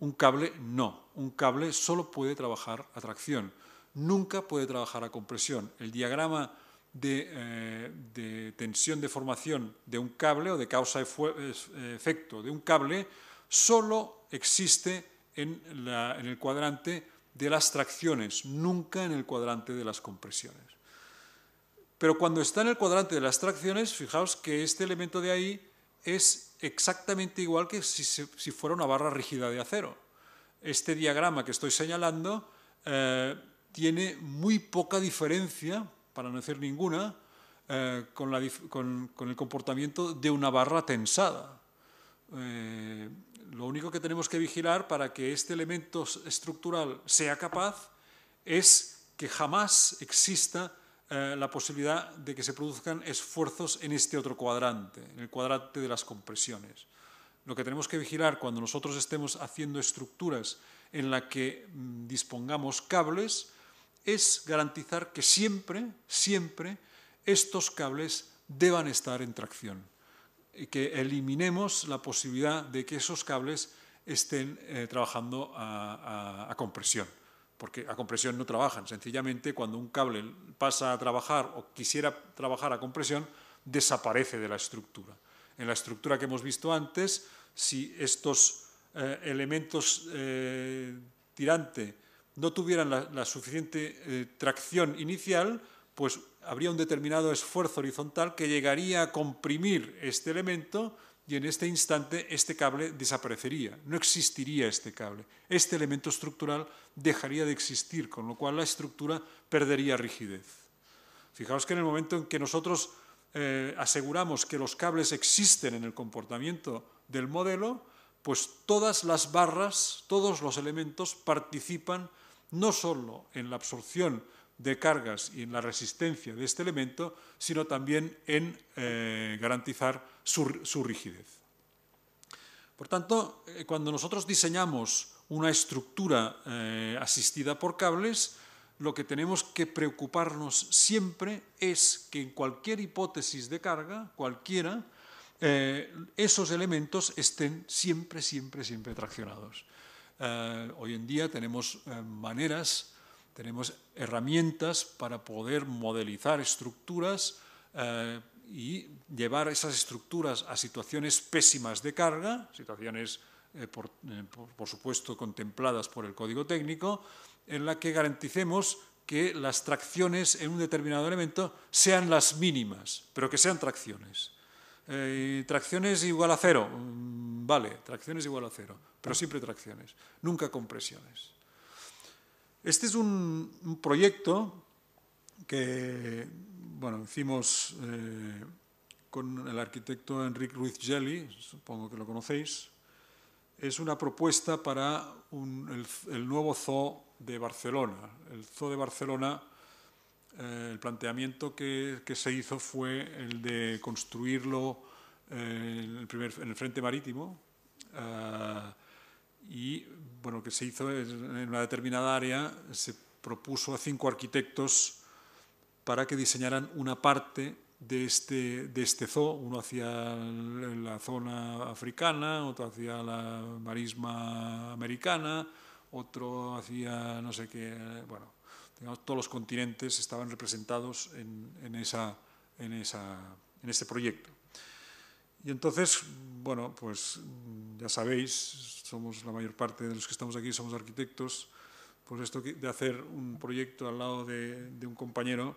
Un cable no, un cable solo puede trabajar a tracción, nunca puede trabajar a compresión. El diagrama de, eh, de tensión de formación de un cable o de causa-efecto eh, de un cable solo existe en, el cuadrante de las tracciones, nunca en el cuadrante de las compresiones. Pero cuando está en el cuadrante de las tracciones, fijaos que este elemento de ahí es exactamente igual que si, fuera una barra rígida de acero. Este diagrama que estoy señalando eh, tiene muy poca diferencia, para no decir ninguna, eh, con el comportamiento de una barra tensada. Eh, lo único que tenemos que vigilar para que este elemento estructural sea capaz es que jamás exista eh, la posibilidad de que se produzcan esfuerzos en este otro cuadrante, en el cuadrante de las compresiones. Lo que tenemos que vigilar cuando nosotros estemos haciendo estructuras en las que mm, dispongamos cables es garantizar que siempre, siempre estos cables deban estar en tracción que eliminemos la posibilidad de que esos cables estén eh, trabajando a, compresión, porque a compresión no trabajan. Sencillamente, cuando un cable pasa a trabajar o quisiera trabajar a compresión, desaparece de la estructura. En la estructura que hemos visto antes, si estos eh, elementos eh, tirante no tuvieran la, la suficiente tracción inicial, pues habría un determinado esfuerzo horizontal que llegaría a comprimir este elemento y en este instante este cable desaparecería, no existiría este cable. Este elemento estructural dejaría de existir, con lo cual la estructura perdería rigidez. Fijaos que en el momento en que nosotros eh, aseguramos que los cables existen en el comportamiento del modelo, pues todas las barras, todos los elementos participan no solo en la absorción de cargas y en la resistencia de este elemento, sino también en eh, garantizar su, rigidez. Por tanto, eh, cuando nosotros diseñamos una estructura eh, asistida por cables, lo que tenemos que preocuparnos siempre es que en cualquier hipótesis de carga, cualquiera, esos elementos estén siempre, siempre, siempre traccionados. hoy en día tenemos maneras tenemos herramientas para poder modelizar estructuras eh, y llevar esas estructuras a situaciones pésimas de carga, situaciones, eh, eh, por, supuesto, contempladas por el código técnico, en la que garanticemos que las tracciones en un determinado elemento sean las mínimas, pero que sean tracciones. tracciones igual a cero, mm, vale, tracciones igual a cero, pero siempre tracciones, nunca compresiones. Este es un, proyecto que bueno, hicimos eh, con el arquitecto Enrique Ruiz Gelli, supongo que lo conocéis. Es una propuesta para el, nuevo zoo de Barcelona. El zoo de Barcelona, eh, el planteamiento que, se hizo fue el de construirlo eh, en, el frente marítimo y bueno, que se hizo en una determinada área se propuso a cinco arquitectos para que diseñaran una parte de este, de este zoo, uno hacia la zona africana, otro hacia la marisma americana, otro hacia no sé qué, bueno, todos los continentes estaban representados en, en, esa, esa, en este proyecto. Y entonces, bueno, pues ya sabéis, somos la mayor parte de los que estamos aquí, somos arquitectos, pues esto de hacer un proyecto al lado de, un compañero,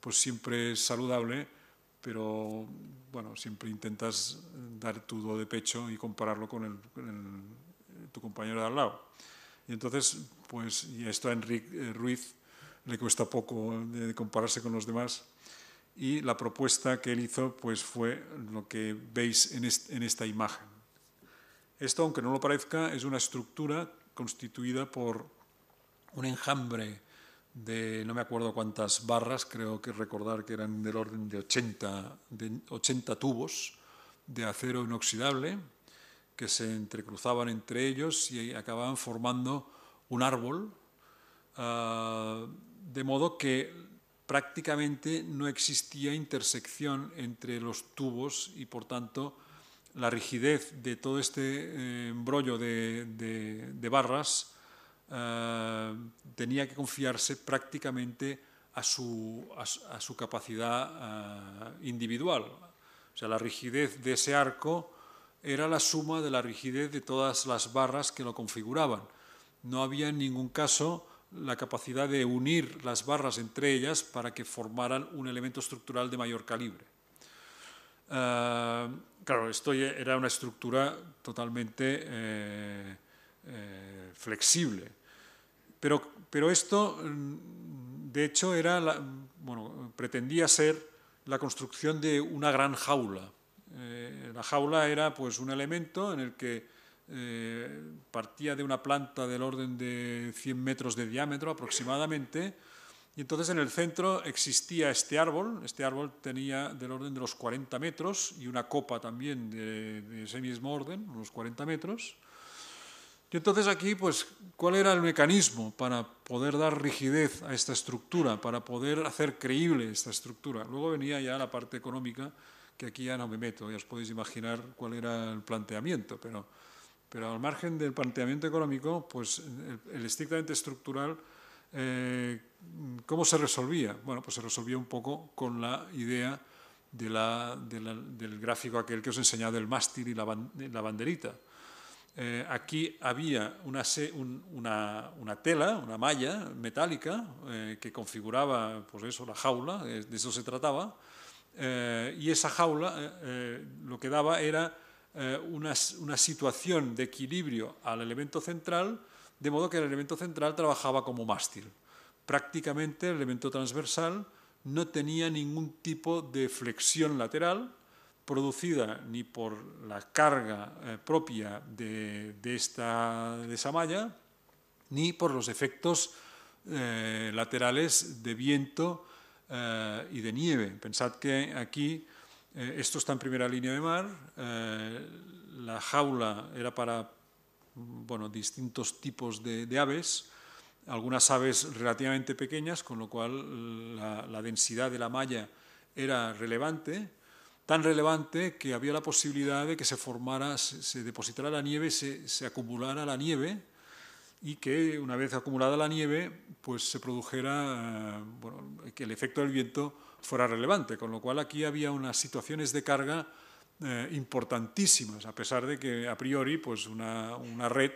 pues siempre es saludable, pero bueno, siempre intentas dar tu do de pecho y compararlo con, el, tu compañero de al lado. Y entonces, pues, y esto a Enrique eh, Ruiz le cuesta poco de compararse con los demás, y la propuesta que él hizo pues, fue lo que veis en, esta imagen. Esto, aunque no lo parezca, es una estructura constituida por un enjambre de no me acuerdo cuántas barras, creo que recordar que eran del orden de 80, de 80 tubos de acero inoxidable que se entrecruzaban entre ellos y acababan formando un árbol, ah, de modo que prácticamente no existía intersección entre los tubos y por tanto la rigidez de todo este eh, embrollo de, barras eh, tenía que confiarse prácticamente a su, capacidad eh, individual. O sea, la rigidez de ese arco era la suma de la rigidez de todas las barras que lo configuraban. No había en ningún caso la capacidad de unir las barras entre ellas para que formaran un elemento estructural de mayor calibre. Ah, claro, esto era una estructura totalmente eh, eh, flexible, pero, esto, mm, de hecho, era pretendía ser la construcción de una gran jaula. Eh, la jaula era pues, un elemento en el que eh, partía de una planta del orden de 100 metros de diámetro aproximadamente, y entonces en el centro existía este árbol, este árbol tenía del orden de los 40 metros y una copa también de, de ese mismo orden, unos 40 metros. Y entonces aquí, pues, ¿cuál era el mecanismo para poder dar rigidez a esta estructura, para poder hacer creíble esta estructura? Luego venía ya la parte económica, que aquí ya no me meto, ya os podéis imaginar cuál era el planteamiento, pero pero al margen del planteamiento económico, pues el, estrictamente estructural, eh, ¿cómo se resolvía? Bueno, pues se resolvía un poco con la idea de del gráfico aquel que os he enseñado, el mástil y la, banderita. Eh, aquí había una, una, tela, una malla metálica eh, que configuraba pues eso, la jaula, de eso se trataba, y esa jaula lo que daba era eh, una, situación de equilibrio al elemento central, de modo que el elemento central trabajaba como mástil. Prácticamente el elemento transversal no tenía ningún tipo de flexión lateral producida ni por la carga eh, propia de, esta, de esa malla, ni por los efectos eh, laterales de viento y de nieve. Pensad que aquí eh, esto está en primera línea de mar. Eh, la jaula era para distintos tipos de, aves, algunas aves relativamente pequeñas, con lo cual mm, la, densidad de la malla era relevante, tan relevante que había la posibilidad de que se formara, se, depositara la nieve, se acumulara la nieve y que una vez acumulada la nieve, pues se produjera, eh, que el efecto del viento fuera relevante, con lo cual aquí había unas situaciones de carga eh, importantísimas, a pesar de que a priori pues una, una red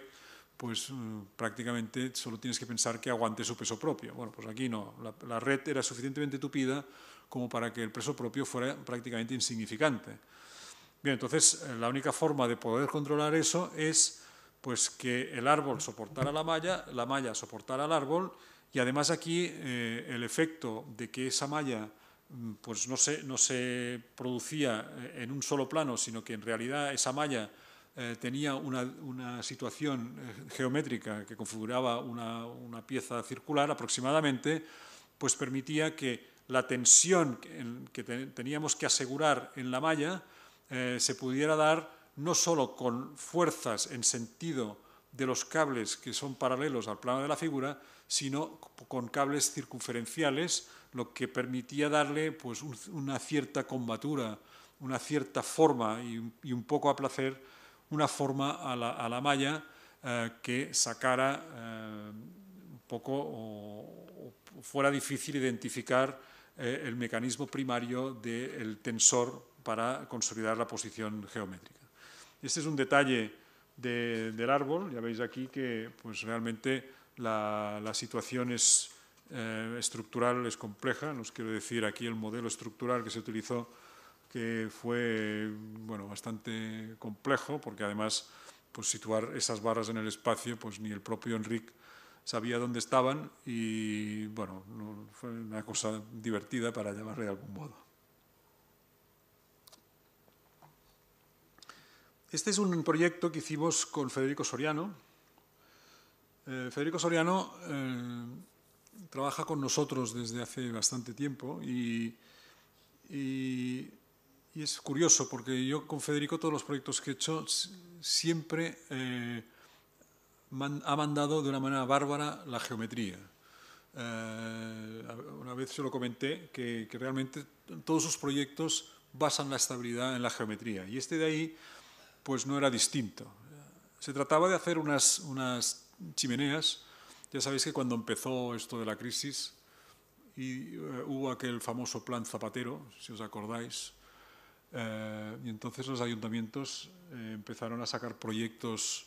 pues eh, prácticamente solo tienes que pensar que aguante su peso propio. Bueno, pues aquí no, la, la red era suficientemente tupida como para que el peso propio fuera prácticamente insignificante. Bien, entonces la única forma de poder controlar eso es pues que el árbol soportara la malla, la malla soportara el árbol y además aquí eh, el efecto de que esa malla mm, pues no se, no se producía eh, en un solo plano, sino que en realidad esa malla eh, tenía una, situación geométrica que configuraba una, pieza circular aproximadamente, pues permitía que la tensión que teníamos que asegurar en la malla se pudiera dar no solo con fuerzas en sentido de los cables que son paralelos al plano de la figura, sino con cables circunferenciales, lo que permitía darle pues, una cierta combatura, una cierta forma y, un poco a placer, una forma a la, malla eh, que sacara eh, un poco o, fuera difícil identificar eh, el mecanismo primario del tensor para consolidar la posición geométrica. Este es un detalle del árbol, ya veis aquí que pues, realmente la, situación es, eh, estructural es compleja, os quiero decir aquí el modelo estructural que se utilizó que fue bueno, bastante complejo porque además pues, situar esas barras en el espacio pues ni el propio Enric sabía dónde estaban y bueno, fue una cosa divertida para llamarle de algún modo. Este es un proyecto que hicimos con Federico Soriano. Eh, Federico Soriano eh, trabaja con nosotros desde hace bastante tiempo y, es curioso porque yo con Federico todos los proyectos que he hecho siempre eh, ha mandado de una manera bárbara la geometría. una vez se lo comenté que realmente todos sus proyectos basan la estabilidad en la geometría y este de ahí pues no era distinto. Se trataba de hacer unas, chimeneas. Ya sabéis que cuando empezó esto de la crisis y eh, hubo aquel famoso plan zapatero, si os acordáis, eh, y entonces los ayuntamientos eh, empezaron a sacar proyectos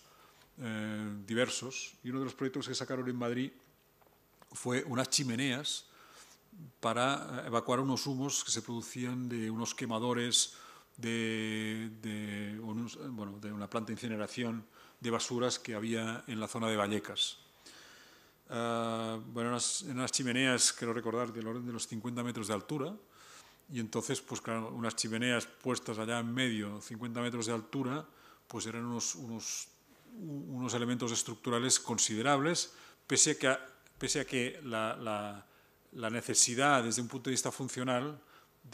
diversos. Y uno de los proyectos que sacaron en Madrid fue unas chimeneas para evacuar unos humos que se producían de unos quemadores de, bueno, de una planta de incineración de basuras que había en la zona de Vallecas. Ah, bueno, unas, unas chimeneas, quiero recordar, del orden de los 50 metros de altura, y entonces, pues unas chimeneas puestas allá en medio, 50 metros de altura, pues eran unos, unos, elementos estructurales considerables, pese a que, pese a que la, la necesidad desde un punto de vista funcional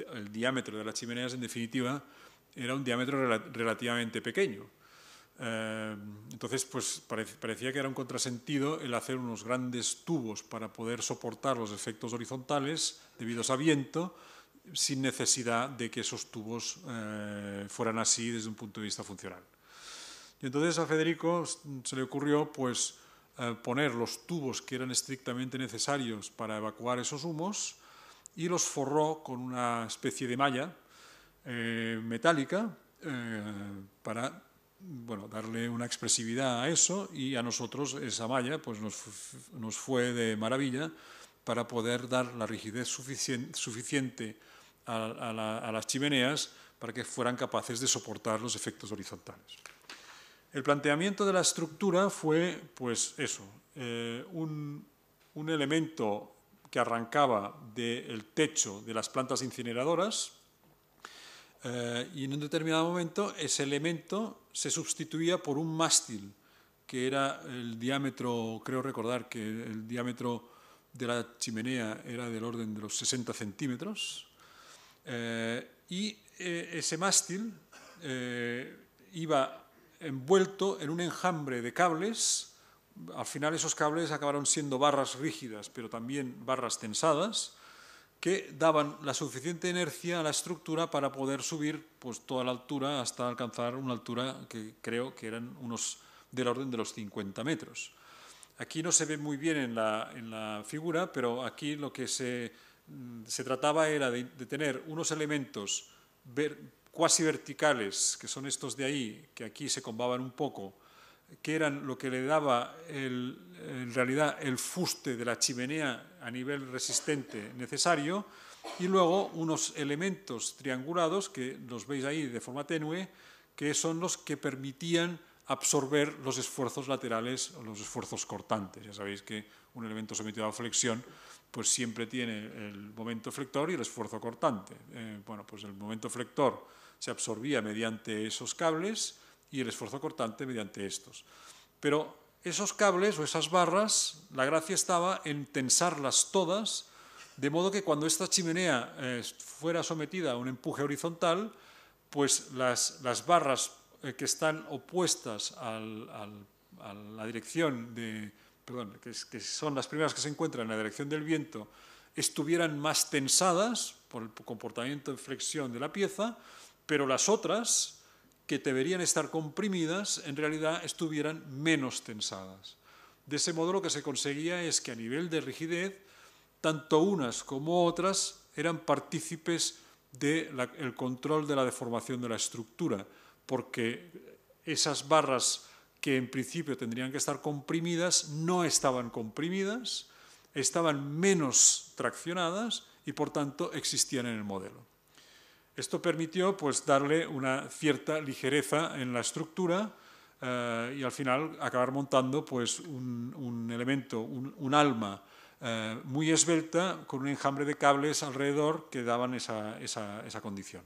el diámetro de las chimeneas, en definitiva, era un diámetro relativamente pequeño. Eh, entonces, pues parecía que era un contrasentido el hacer unos grandes tubos para poder soportar los efectos horizontales debidos a viento, sin necesidad de que esos tubos eh, fueran así desde un punto de vista funcional. Y entonces a Federico se le ocurrió pues, eh, poner los tubos que eran estrictamente necesarios para evacuar esos humos y los forró con una especie de malla eh, metálica eh, para bueno, darle una expresividad a eso y a nosotros esa malla pues, nos, fue de maravilla para poder dar la rigidez suficiente suficiente a, las chimeneas para que fueran capaces de soportar los efectos horizontales. El planteamiento de la estructura fue, pues eso, eh, un, un, elemento que arrancaba del techo de las plantas incineradoras eh, y en un determinado momento ese elemento se sustituía por un mástil que era el diámetro, creo recordar que el diámetro de la chimenea era del orden de los 60 centímetros eh, y eh, ese mástil iba envuelto en un enjambre de cables al final esos cables acabaron siendo barras rígidas, pero también barras tensadas, que daban la suficiente energía a la estructura para poder subir pues, toda la altura hasta alcanzar una altura que creo que eran unos del orden de los 50 metros. Aquí no se ve muy bien en la, figura, pero aquí lo que se, mm, trataba era de, tener unos elementos cuasi verticales, que son estos de ahí, que aquí se combaban un poco, que eran lo que le daba en realidad el fuste de la chimenea a nivel resistente necesario, y luego unos elementos triangulados que los veis ahí de forma tenue, que son los que permitían absorber los esfuerzos laterales o los esfuerzos cortantes. Ya sabéis que un elemento sometido a flexión pues siempre tiene el momento flector y el esfuerzo cortante. Eh, bueno, pues el momento flector se absorbía mediante esos cables, y el esfuerzo cortante mediante estos. Pero esos cables o esas barras, la gracia estaba en tensarlas todas, de modo que cuando esta chimenea eh, fuera sometida a un empuje horizontal, pues las, barras eh, que están opuestas a la dirección de, perdón, que, que, son las primeras que se encuentran en la dirección del viento, estuvieran más tensadas por el comportamiento de flexión de la pieza, pero las otras que deberían estar comprimidas, en realidad estuvieran menos tensadas. De ese modo lo que se conseguía es que a nivel de rigidez, tanto unas como otras eran partícipes del control de la deformación de la estructura, porque esas barras que en principio tendrían que estar comprimidas no estaban comprimidas, estaban menos traccionadas y por tanto existían en el modelo. Esto permitió pues, darle una cierta ligereza en la estructura eh, y al final acabar montando pues, un, elemento, un, alma eh, muy esbelta con un enjambre de cables alrededor que daban esa, condición.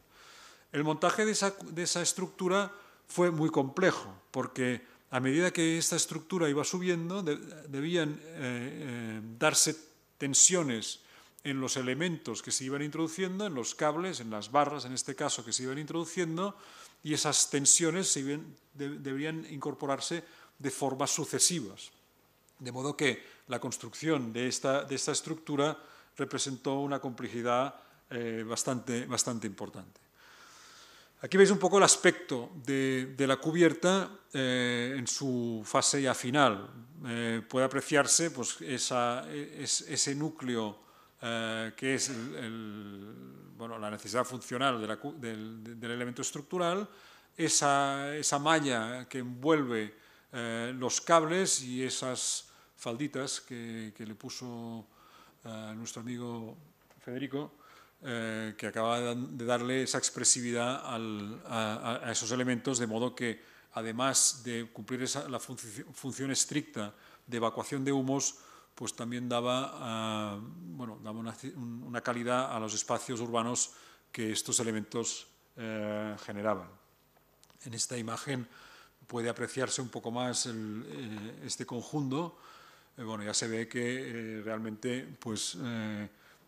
El montaje de esa, estructura fue muy complejo porque a medida que esta estructura iba subiendo, debían eh, darse tensiones en los elementos que se iban introduciendo, en los cables, en las barras, en este caso, que se iban introduciendo, y esas tensiones deberían incorporarse de formas sucesivas. De modo que la construcción de esta, de esta estructura representó una complejidad eh, bastante, bastante importante. Aquí veis un poco el aspecto de, la cubierta eh, en su fase ya final. Eh, puede apreciarse pues, ese núcleo eh, que es bueno, la necesidad funcional del, elemento estructural, esa, esa malla que envuelve eh, los cables y esas falditas que, le puso eh, nuestro amigo Federico, que acaba de darle esa expresividad a, esos elementos, de modo que, además de cumplir esa, la función estricta de evacuación de humos, pues también daba, ah, una, calidad a los espacios urbanos que estos elementos eh, generaban. En esta imagen puede apreciarse un poco más eh, este conjunto. Eh, bueno, ya se ve que realmente, pues,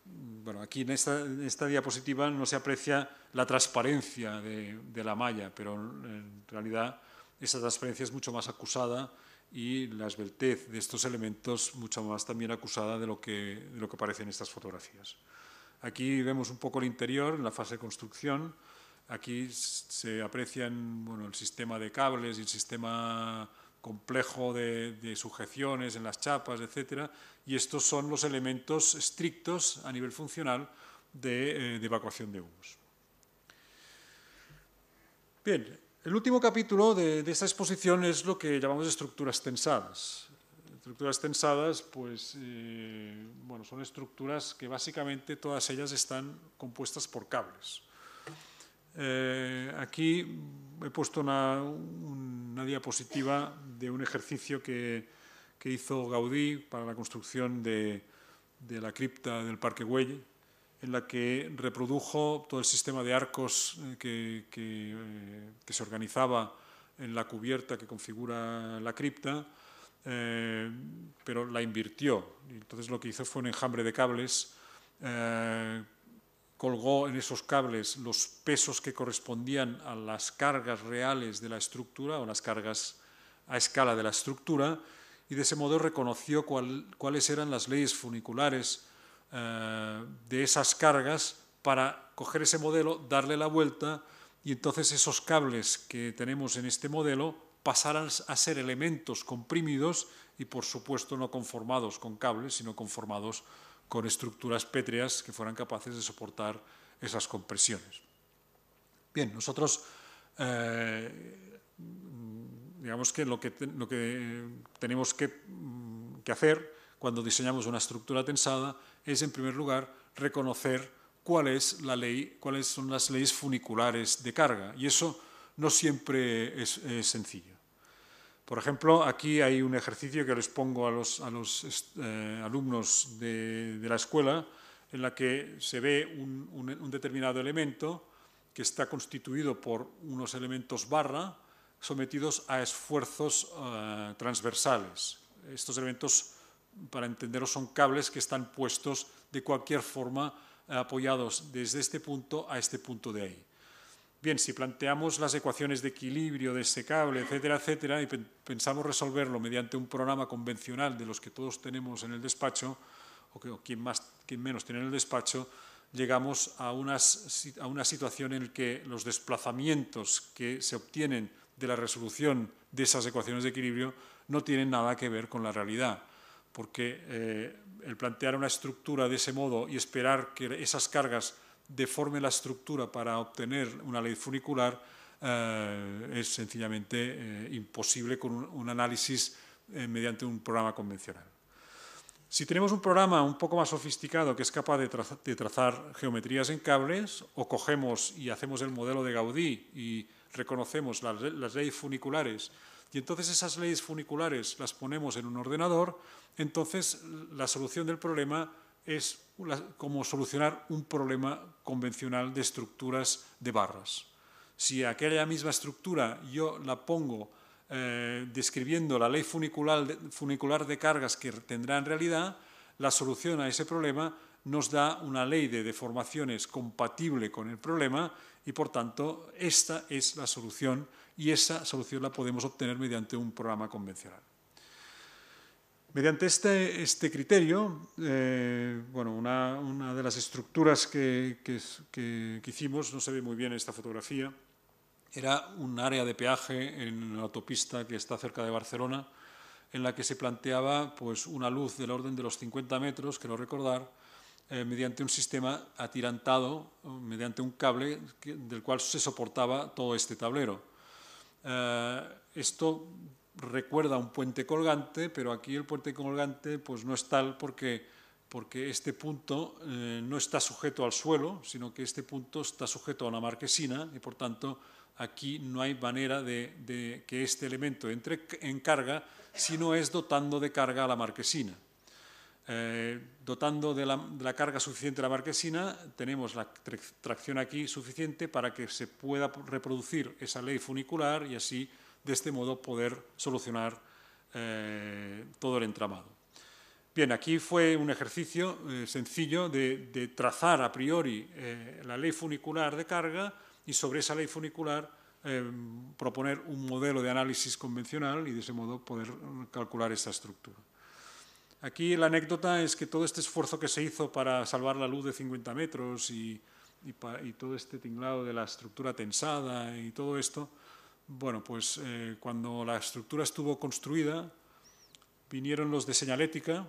bueno, aquí en esta, esta, diapositiva no se aprecia la transparencia de la malla, pero en realidad esa transparencia es mucho más acusada y la esbeltez de estos elementos mucho más también acusada de lo que, lo que aparece en estas fotografías. Aquí vemos un poco el interior, la fase de construcción. Aquí se aprecian bueno, el sistema de cables y el sistema complejo de, sujeciones en las chapas, etc. Y estos son los elementos estrictos a nivel funcional de, eh, de evacuación de humos. Bien, el último capítulo de, esta exposición es lo que llamamos estructuras tensadas. Estructuras tensadas, pues, eh, bueno, son estructuras que básicamente todas ellas están compuestas por cables. Eh, aquí he puesto una, diapositiva de un ejercicio que, hizo Gaudí para la construcción de, la cripta del Parque Güell, en la que reprodujo todo el sistema de arcos eh, eh, que, se organizaba en la cubierta que configura la cripta, eh, pero la invirtió. Entonces lo que hizo fue un enjambre de cables, colgó en esos cables los pesos que correspondían a las cargas reales de la estructura o las cargas a escala de la estructura y de ese modo reconoció cuáles eran las leyes funiculares eh, de esas cargas para coger ese modelo, darle la vuelta y entonces esos cables que tenemos en este modelo pasarán a ser elementos comprimidos y por supuesto no conformados con cables, sino conformados con estructuras pétreas que fueran capaces de soportar esas compresiones. Bien, nosotros eh, digamos que lo que, tenemos mm, que hacer cuando diseñamos una estructura tensada es, en primer lugar, reconocer cuál es la ley, cuáles son las leyes funiculares de carga. Y eso no siempre es, sencillo. Por ejemplo, aquí hay un ejercicio que les pongo a los, a los eh, alumnos de, la escuela, en la que se ve un, determinado elemento que está constituido por unos elementos barra sometidos a esfuerzos eh, transversales. Estos elementos para entenderos, son cables que están puestos de cualquier forma eh, apoyados desde este punto a este punto de ahí. Bien, si planteamos las ecuaciones de equilibrio de ese cable, etcétera, etcétera, y pensamos resolverlo mediante un programa convencional de los que todos tenemos en el despacho, o, que, quien, más, menos tiene en el despacho, llegamos a una situación en la que los desplazamientos que se obtienen de la resolución de esas ecuaciones de equilibrio no tienen nada que ver con la realidad porque eh, el plantear una estructura de ese modo y esperar que esas cargas deformen la estructura para obtener una ley funicular eh, es sencillamente eh, imposible con un, análisis mediante un programa convencional. Si tenemos un programa un poco más sofisticado que es capaz de, trazar geometrías en cables, o cogemos y hacemos el modelo de Gaudí y reconocemos las leyes funiculares y entonces esas leyes funiculares las ponemos en un ordenador, entonces la solución del problema es como solucionar un problema convencional de estructuras de barras. Si aquella misma estructura yo la pongo eh, describiendo la ley funicular de cargas que tendrá en realidad, la solución a ese problema nos da una ley de deformaciones compatible con el problema y, por tanto, esta es la solución y esa solución la podemos obtener mediante un programa convencional. Mediante este, este criterio, eh, bueno, una, de las estructuras que, que, hicimos, no se ve muy bien en esta fotografía, era un área de peaje en la autopista que está cerca de Barcelona, en la que se planteaba pues, una luz del orden de los 50 metros, quiero recordar, eh, mediante un sistema atirantado, mediante un cable del cual se soportaba todo este tablero. Eh, esto recuerda a un puente colgante, pero aquí el puente colgante pues, no es tal porque, porque este punto eh, no está sujeto al suelo, sino que este punto está sujeto a la marquesina y, por tanto, aquí no hay manera de, de que este elemento entre en carga si no es dotando de carga a la marquesina. Eh, dotando de la, carga suficiente la marquesina, tenemos la tracción aquí suficiente para que se pueda reproducir esa ley funicular y así, de este modo, poder solucionar eh, todo el entramado. Bien, aquí fue un ejercicio eh, sencillo de, de, trazar a priori la ley funicular de carga y sobre esa ley funicular proponer un modelo de análisis convencional y de ese modo poder mm, calcular esta estructura. Aquí la anécdota es que todo este esfuerzo que se hizo para salvar la luz de 50 metros y, todo este tinglado de la estructura tensada y todo esto, bueno, pues eh, cuando la estructura estuvo construida, vinieron los de señalética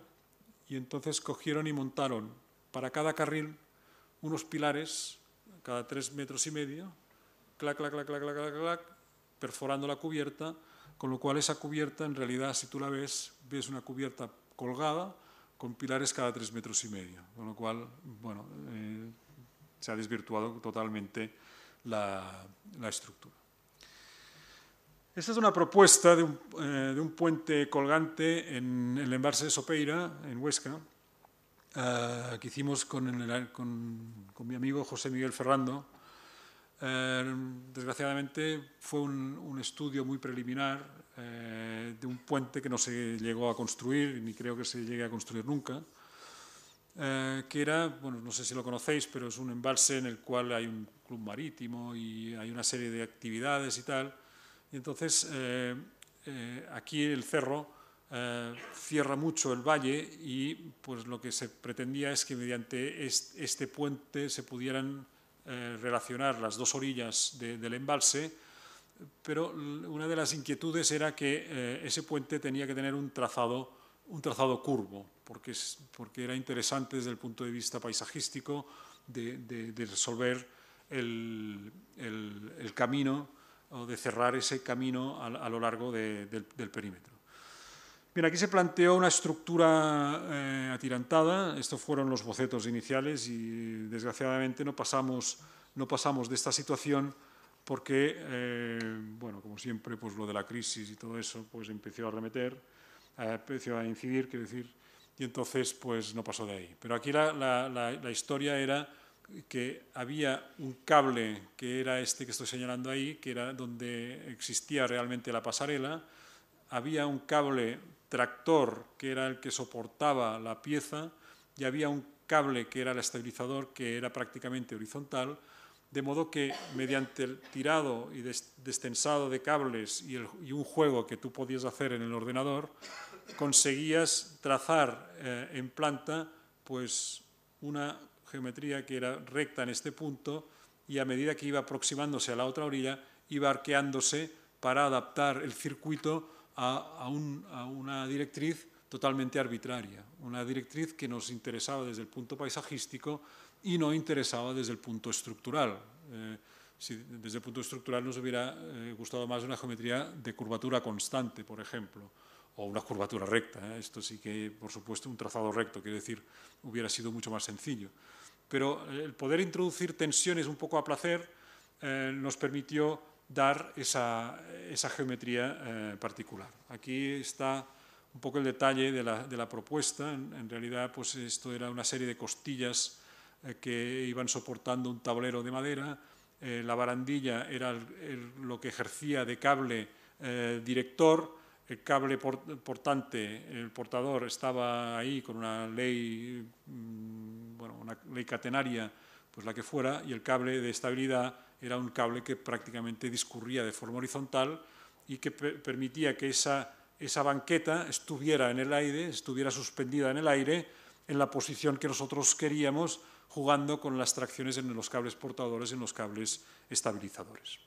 y entonces cogieron y montaron para cada carril unos pilares cada tres metros y medio, clac, clac, clac, clac, clac, clac, perforando la cubierta, con lo cual esa cubierta, en realidad, si tú la ves, ves una cubierta colgada con pilares cada tres metros y medio, con lo cual, bueno, eh, se ha desvirtuado totalmente la, estructura. Esta es una propuesta eh, de un, puente colgante en, el embalse de Sopeira, en Huesca, eh, que hicimos con mi amigo José Miguel Ferrando, eh, desgraciadamente fue un, estudio muy preliminar eh, de un puente que no se llegó a construir, ni creo que se llegue a construir nunca, eh, que era, bueno, no sé si lo conocéis, pero es un embalse en el cual hay un club marítimo y hay una serie de actividades y tal. Y entonces aquí el cerro cierra mucho el valle y pues lo que se pretendía es que mediante este puente se pudieran eh, relacionar las dos orillas del embalse, pero una de las inquietudes era que eh, ese puente tenía que tener un trazado, un trazado curvo, porque, porque era interesante desde el punto de vista paisajístico de, resolver el, camino o de cerrar ese camino a, lo largo del perímetro. Bien, aquí se planteó una estructura eh, atirantada, estos fueron los bocetos iniciales y desgraciadamente no pasamos, no pasamos de esta situación porque, eh, bueno, como siempre, pues lo de la crisis y todo eso pues empezó a remeter, eh, empezó a incidir, quiero decir, y entonces pues no pasó de ahí. Pero aquí la, la, la historia era que había un cable que era este que estoy señalando ahí, que era donde existía realmente la pasarela, había un cable tractor, que era el que soportaba la pieza, y había un cable que era el estabilizador, que era prácticamente horizontal, de modo que mediante el tirado y destensado de cables y, un juego que tú podías hacer en el ordenador, conseguías trazar eh, en planta pues, una geometría que era recta en este punto y a medida que iba aproximándose a la otra orilla, iba arqueándose para adaptar el circuito a, una directriz totalmente arbitraria, una directriz que nos interesaba desde el punto paisajístico y no interesaba desde el punto estructural. Eh, si desde el punto estructural nos hubiera eh, gustado más una geometría de curvatura constante, por ejemplo, o una curvatura recta. ¿eh? Esto sí que, por supuesto, un trazado recto, quiero decir, hubiera sido mucho más sencillo. Pero el poder introducir tensiones un poco a placer nos permitió dar esa, geometría eh, particular. Aquí está un poco el detalle de la, propuesta. En, realidad, pues esto era una serie de costillas eh, que iban soportando un tablero de madera. Eh, la barandilla era lo que ejercía de cable director. El cable portante, el portador, estaba ahí con una ley, mm, una ley catenaria pues la que fuera, y el cable de estabilidad era un cable que prácticamente discurría de forma horizontal y que permitía que esa, esa banqueta estuviera en el aire, estuviera suspendida en el aire, en la posición que nosotros queríamos, jugando con las tracciones en los cables portadores, en los cables estabilizadores.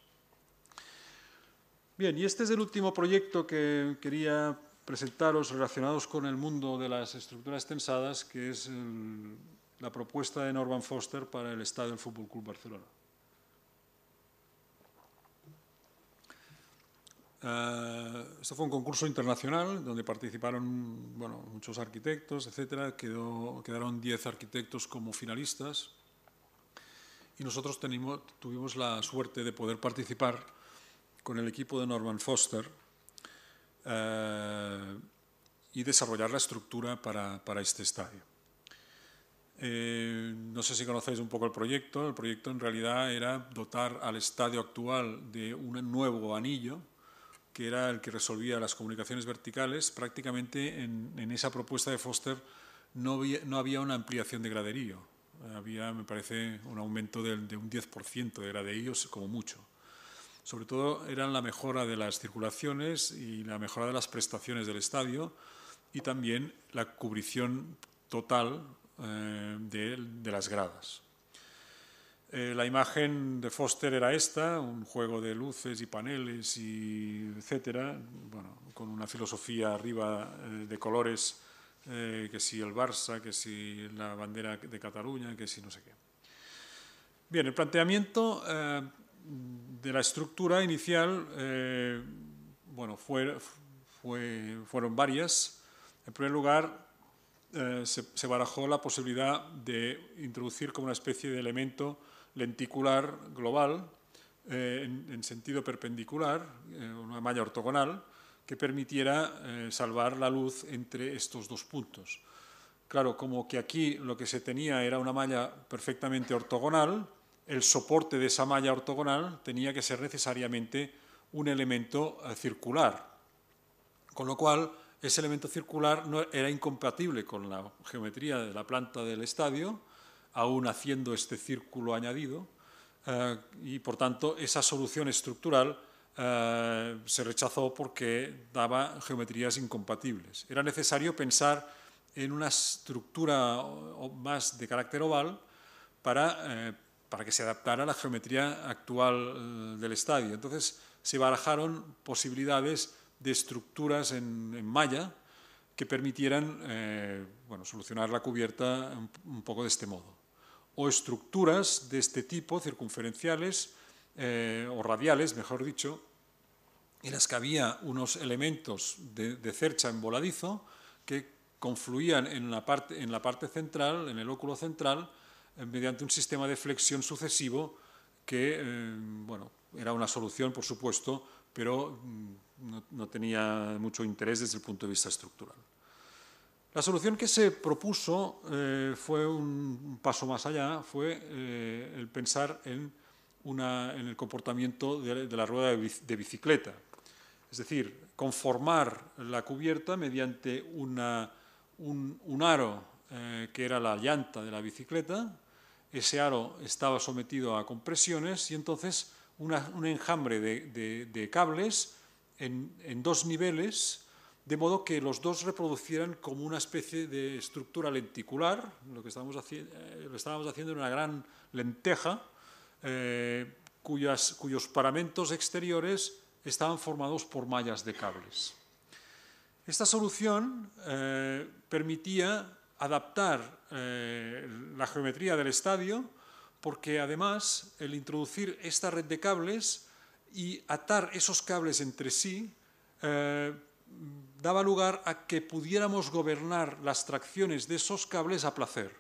Bien, y este es el último proyecto que quería presentaros relacionados con el mundo de las estructuras tensadas, que es el la propuesta de Norman Foster para el estadio del Fútbol Club Barcelona. Este fue un concurso internacional donde participaron muchos arquitectos, etcétera. quedaron 10 arquitectos como finalistas y nosotros tuvimos la suerte de poder participar con el equipo de Norman Foster eh, y desarrollar la estructura para este estadio. Eh, no sé si conocéis un poco el proyecto. El proyecto en realidad era dotar al estadio actual de un nuevo anillo, que era el que resolvía las comunicaciones verticales. Prácticamente en, esa propuesta de Foster no había, una ampliación de graderío. Había, me parece, un aumento de, de un 10% de graderíos como mucho. Sobre todo eran la mejora de las circulaciones y la mejora de las prestaciones del estadio y también la cubrición total eh, de, las gradas. Eh, la imagen de Foster era esta, un juego de luces y paneles y etcétera, con una filosofía arriba eh, de colores, que si el Barça, que si la bandera de Cataluña, que si no sé qué. Bien, el planteamiento de la estructura inicial, bueno, fueron varias. En primer lugar, eh, se, barajó la posibilidad de introducir como una especie de elemento lenticular global eh, en, sentido perpendicular, eh, una malla ortogonal, que permitiera salvar la luz entre estos dos puntos. Claro, como que aquí lo que se tenía era una malla perfectamente ortogonal, el soporte de esa malla ortogonal tenía que ser necesariamente un elemento circular. Con lo cual, ese elemento circular no era incompatible con la geometría de la planta del estadio, aún haciendo este círculo añadido, eh, y por tanto esa solución estructural eh, se rechazó porque daba geometrías incompatibles. Era necesario pensar en una estructura más de carácter oval para, eh, para que se adaptara a la geometría actual del estadio. Entonces se barajaron posibilidades de estructuras en, malla que permitieran eh, bueno, solucionar la cubierta un, poco de este modo. O estructuras de este tipo, circunferenciales eh, o radiales, mejor dicho, en las que había unos elementos de, cercha en voladizo que confluían en la, parte, en la parte central, en el óculo central, eh, mediante un sistema de flexión sucesivo que, bueno, era una solución, por supuesto, pero mm, no, tenía mucho interés desde el punto de vista estructural. La solución que se propuso eh, fue un paso más allá, fue eh, el pensar en, el comportamiento de, la rueda de bicicleta. Es decir, conformar la cubierta mediante un, aro eh, que era la llanta de la bicicleta. Ese aro estaba sometido a compresiones y entonces un enjambre de cables en, dos niveles, de modo que los dos reproducieran como una especie de estructura lenticular, lo que eh, estábamos, haciendo en una gran lenteja, eh, cuyos paramentos exteriores estaban formados por mallas de cables. Esta solución eh, permitía adaptar la geometría del estadio porque además el introducir esta red de cables y atar esos cables entre sí eh, daba lugar a que pudiéramos gobernar las tracciones de esos cables a placer.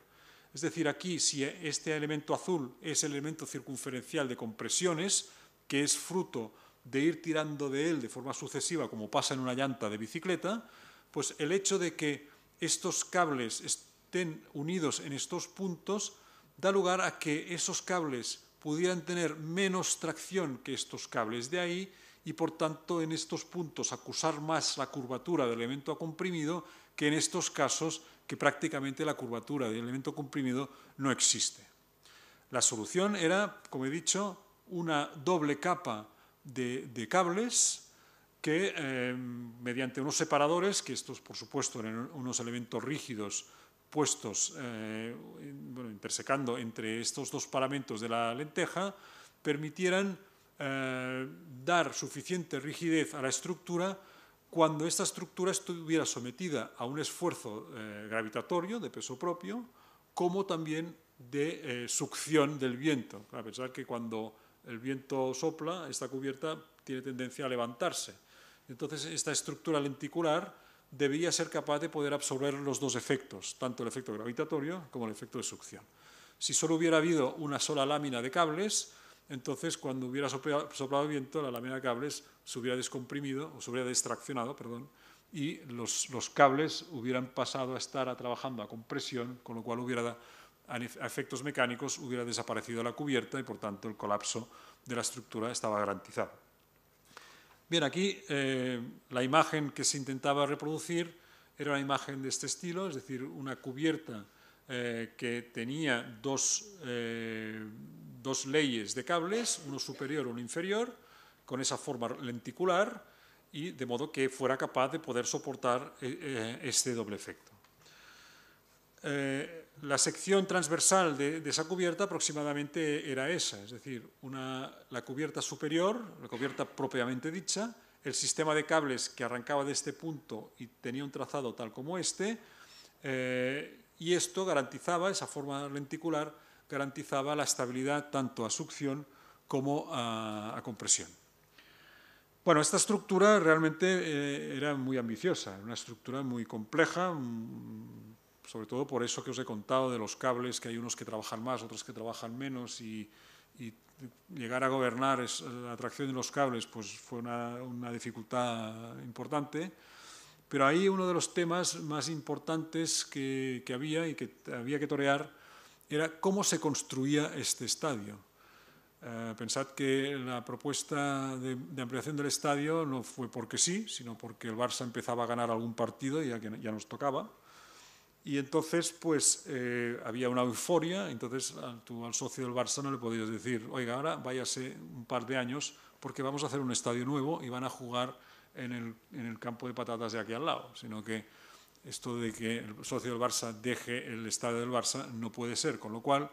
Es decir, aquí si este elemento azul es el elemento circunferencial de compresiones, que es fruto de ir tirando de él de forma sucesiva, como pasa en una llanta de bicicleta, pues el hecho de que estos cables estén unidos en estos puntos da lugar a que esos cables pudieran tener menos tracción que estos cables de ahí y, por tanto, en estos puntos acusar más la curvatura del elemento comprimido que en estos casos que prácticamente la curvatura del elemento comprimido no existe. La solución era, como he dicho, una doble capa de, cables que, eh, mediante unos separadores, que estos, por supuesto, eran unos elementos rígidos puestos, eh, bueno, intersecando entre estos dos paramentos de la lenteja, permitieran eh, dar suficiente rigidez a la estructura cuando esta estructura estuviera sometida a un esfuerzo eh, gravitatorio de peso propio, como también de succión del viento. A pensar que cuando el viento sopla, esta cubierta tiene tendencia a levantarse. Entonces, esta estructura lenticular debía ser capaz de poder absorber los dos efectos, tanto el efecto gravitatorio como el efecto de succión. Si solo hubiera habido una sola lámina de cables, entonces cuando hubiera soplado viento, la lámina de cables se hubiera descomprimido o se hubiera distraccionado, perdón, y los, cables hubieran pasado a estar trabajando a compresión, con lo cual hubiera, a efectos mecánicos hubiera desaparecido la cubierta y por tanto el colapso de la estructura estaba garantizado. Bien, aquí eh, la imagen que se intentaba reproducir era una imagen de este estilo, es decir, una cubierta eh, que tenía eh, dos, leyes de cables, uno superior, uno inferior, con esa forma lenticular y de modo que fuera capaz de poder soportar este doble efecto la sección transversal de, esa cubierta aproximadamente era esa, es decir, la cubierta superior, la cubierta propiamente dicha, el sistema de cables que arrancaba de este punto y tenía un trazado tal como este, eh, y esto garantizaba, esa forma lenticular, garantizaba la estabilidad tanto a succión como a, compresión. Bueno, esta estructura realmente eh, era muy ambiciosa, una estructura muy compleja, sobre todo por eso que os he contado de los cables, que hay unos que trabajan más, otros que trabajan menos, y, llegar a gobernar la atracción de los cables pues, fue una, dificultad importante. Pero ahí uno de los temas más importantes que, había y que había que torear era cómo se construía este estadio. Eh, pensad que la propuesta de, ampliación del estadio no fue porque sí, sino porque el Barça empezaba a ganar algún partido y ya, ya nos tocaba. Y entonces, pues, eh, había una euforia, entonces al, tú al socio del Barça no le podías decir, oiga, ahora váyase un par de años porque vamos a hacer un estadio nuevo y van a jugar en el, en el campo de patatas de aquí al lado, sino que esto de que el socio del Barça deje el estadio del Barça no puede ser, con lo cual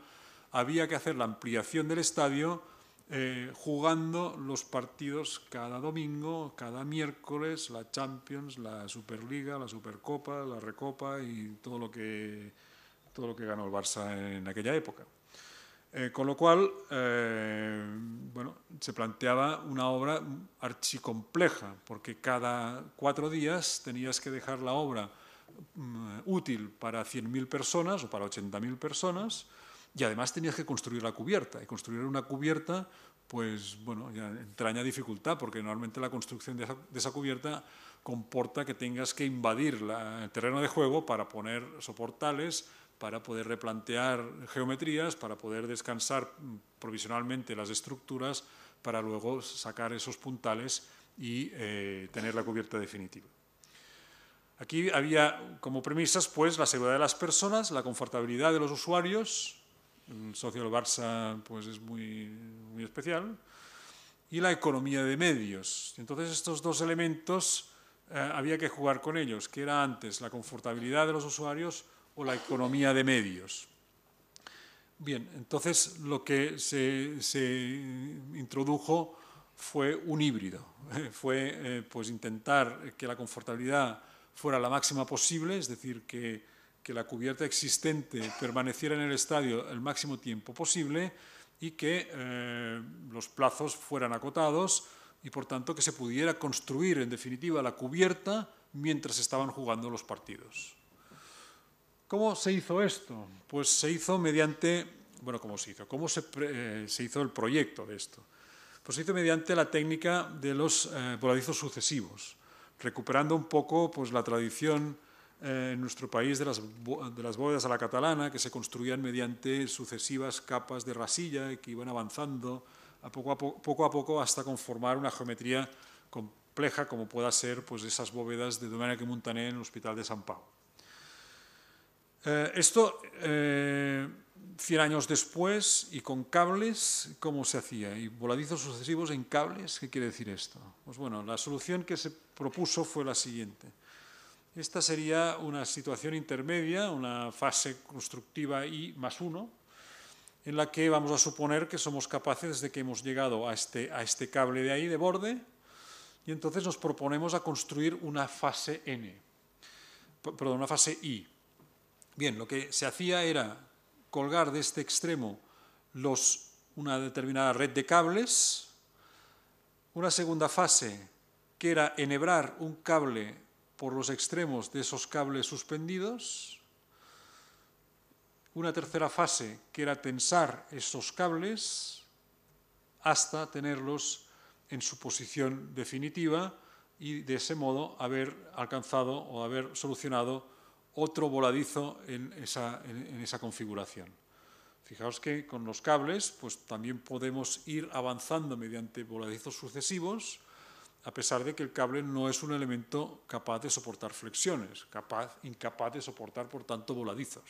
había que hacer la ampliación del estadio eh, jugando los partidos cada domingo, cada miércoles, la Champions, la Superliga, la Supercopa, la Recopa y todo lo que, todo lo que ganó el Barça en aquella época. Eh, con lo cual, eh, bueno, se planteaba una obra archicompleja, porque cada cuatro días tenías que dejar la obra mm, útil para 100.000 personas o para 80.000 personas, y además tenías que construir la cubierta. Y construir una cubierta, pues bueno, entraña dificultad, porque normalmente la construcción de esa, cubierta comporta que tengas que invadir el terreno de juego para poner soportales, para poder replantear geometrías, para poder descansar mm, provisionalmente las estructuras, para luego sacar esos puntales y eh, tener la cubierta definitiva. Aquí había como premisas pues, la seguridad de las personas, la confortabilidad de los usuarios, el socio del Barça pues es muy, especial, y la economía de medios. Entonces estos dos elementos eh, había que jugar con ellos, que era antes la confortabilidad de los usuarios o la economía de medios. Bien, entonces lo que se, introdujo fue un híbrido, fue eh, pues intentar que la confortabilidad fuera la máxima posible, es decir, que que la cubierta existente permaneciera en el estadio el máximo tiempo posible y que eh, los plazos fueran acotados y, por tanto, que se pudiera construir, en definitiva, la cubierta mientras estaban jugando los partidos. ¿Cómo se hizo esto? Pues se hizo mediante, bueno, ¿cómo se hizo? ¿Cómo se, eh, hizo el proyecto de esto? Pues se hizo mediante la técnica de los eh, voladizos sucesivos, recuperando un poco pues, la tradición eh, en nuestro país de las, bóvedas a la catalana, que se construían mediante sucesivas capas de rasilla que iban avanzando poco, a poco, hasta conformar una geometría compleja como pueda ser pues, esas bóvedas de Domenico Montaner en el Hospital de San Pau. Eh, esto, eh, 100 años después, y con cables, ¿cómo se hacía? Y voladizos sucesivos en cables, ¿qué quiere decir esto? Pues bueno, la solución que se propuso fue la siguiente esta sería una situación intermedia, una fase constructiva I más 1, en la que vamos a suponer que somos capaces de que hemos llegado a este, a este cable de ahí, de borde, y entonces nos proponemos a construir una fase N, perdón, una fase I. Bien, lo que se hacía era colgar de este extremo los, una determinada red de cables, una segunda fase que era enhebrar un cable por los extremos de esos cables suspendidos. Una tercera fase, que era tensar esos cables hasta tenerlos en su posición definitiva y de ese modo haber alcanzado o haber solucionado otro voladizo en esa, esa configuración. Fijaos que con los cables pues, también podemos ir avanzando mediante voladizos sucesivos a pesar de que el cable no es un elemento capaz de soportar flexiones, incapaz de soportar, por tanto, voladizos.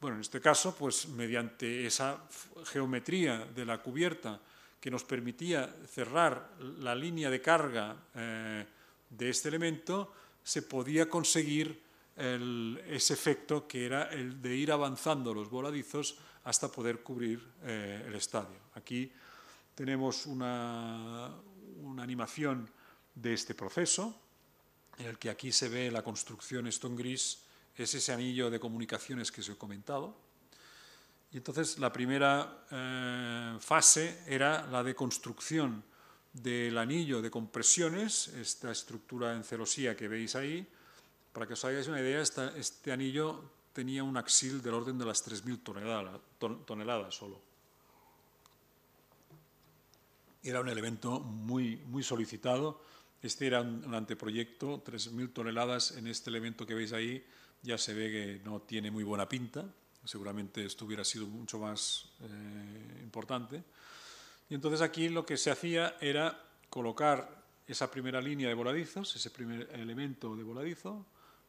Bueno, en este caso, pues mediante esa geometría de la cubierta que nos permitía cerrar la línea de carga eh, de este elemento, se podía conseguir ese efecto que era el de ir avanzando los voladizos hasta poder cubrir eh, el estadio. Aquí tenemos una, una animación de este proceso, en el que aquí se ve la construcción Stone Gris, es ese anillo de comunicaciones que os he comentado. Y entonces la primera eh, fase era la de construcción del anillo de compresiones, esta estructura en celosía que veis ahí. Para que os hagáis una idea, este anillo tenía un axil del orden de las 3.000 toneladas, toneladas solo era un elemento muy, muy solicitado. Este era un, anteproyecto, 3.000 toneladas en este elemento que veis ahí, ya se ve que no tiene muy buena pinta, seguramente esto hubiera sido mucho más eh, importante. Y entonces aquí lo que se hacía era colocar esa primera línea de voladizos, ese primer elemento de voladizo,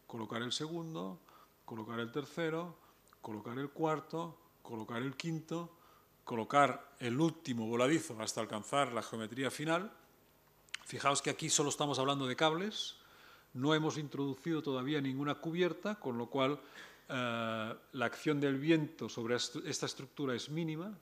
colocar el segundo, colocar el tercero, colocar el cuarto, colocar el quinto, colocar el último voladizo hasta alcanzar la geometría final. Fijaos que aquí solo estamos hablando de cables, no hemos introducido todavía ninguna cubierta, con lo cual eh, la acción del viento sobre esta estructura es mínima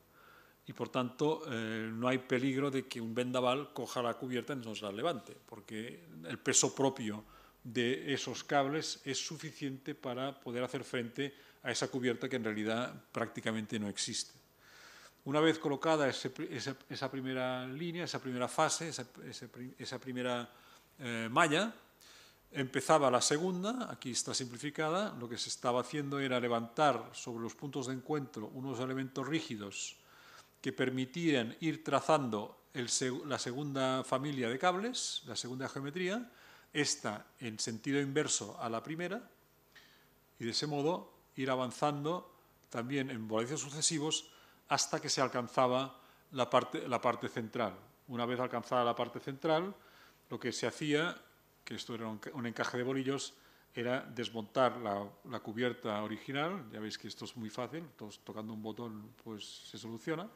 y por tanto eh, no hay peligro de que un vendaval coja la cubierta y nos la levante, porque el peso propio de esos cables es suficiente para poder hacer frente a esa cubierta que en realidad prácticamente no existe. Una vez colocada esa, primera línea, esa primera fase, esa, primera eh, malla, empezaba la segunda, aquí está simplificada, lo que se estaba haciendo era levantar sobre los puntos de encuentro unos elementos rígidos que permitían ir trazando la segunda familia de cables, la segunda geometría, esta en sentido inverso a la primera, y de ese modo ir avanzando también en voladizos sucesivos hasta que se alcanzaba la parte, la parte central. Una vez alcanzada la parte central, lo que se hacía, que esto era un encaje de bolillos, era desmontar la, cubierta original, ya veis que esto es muy fácil, todos tocando un botón pues se soluciona,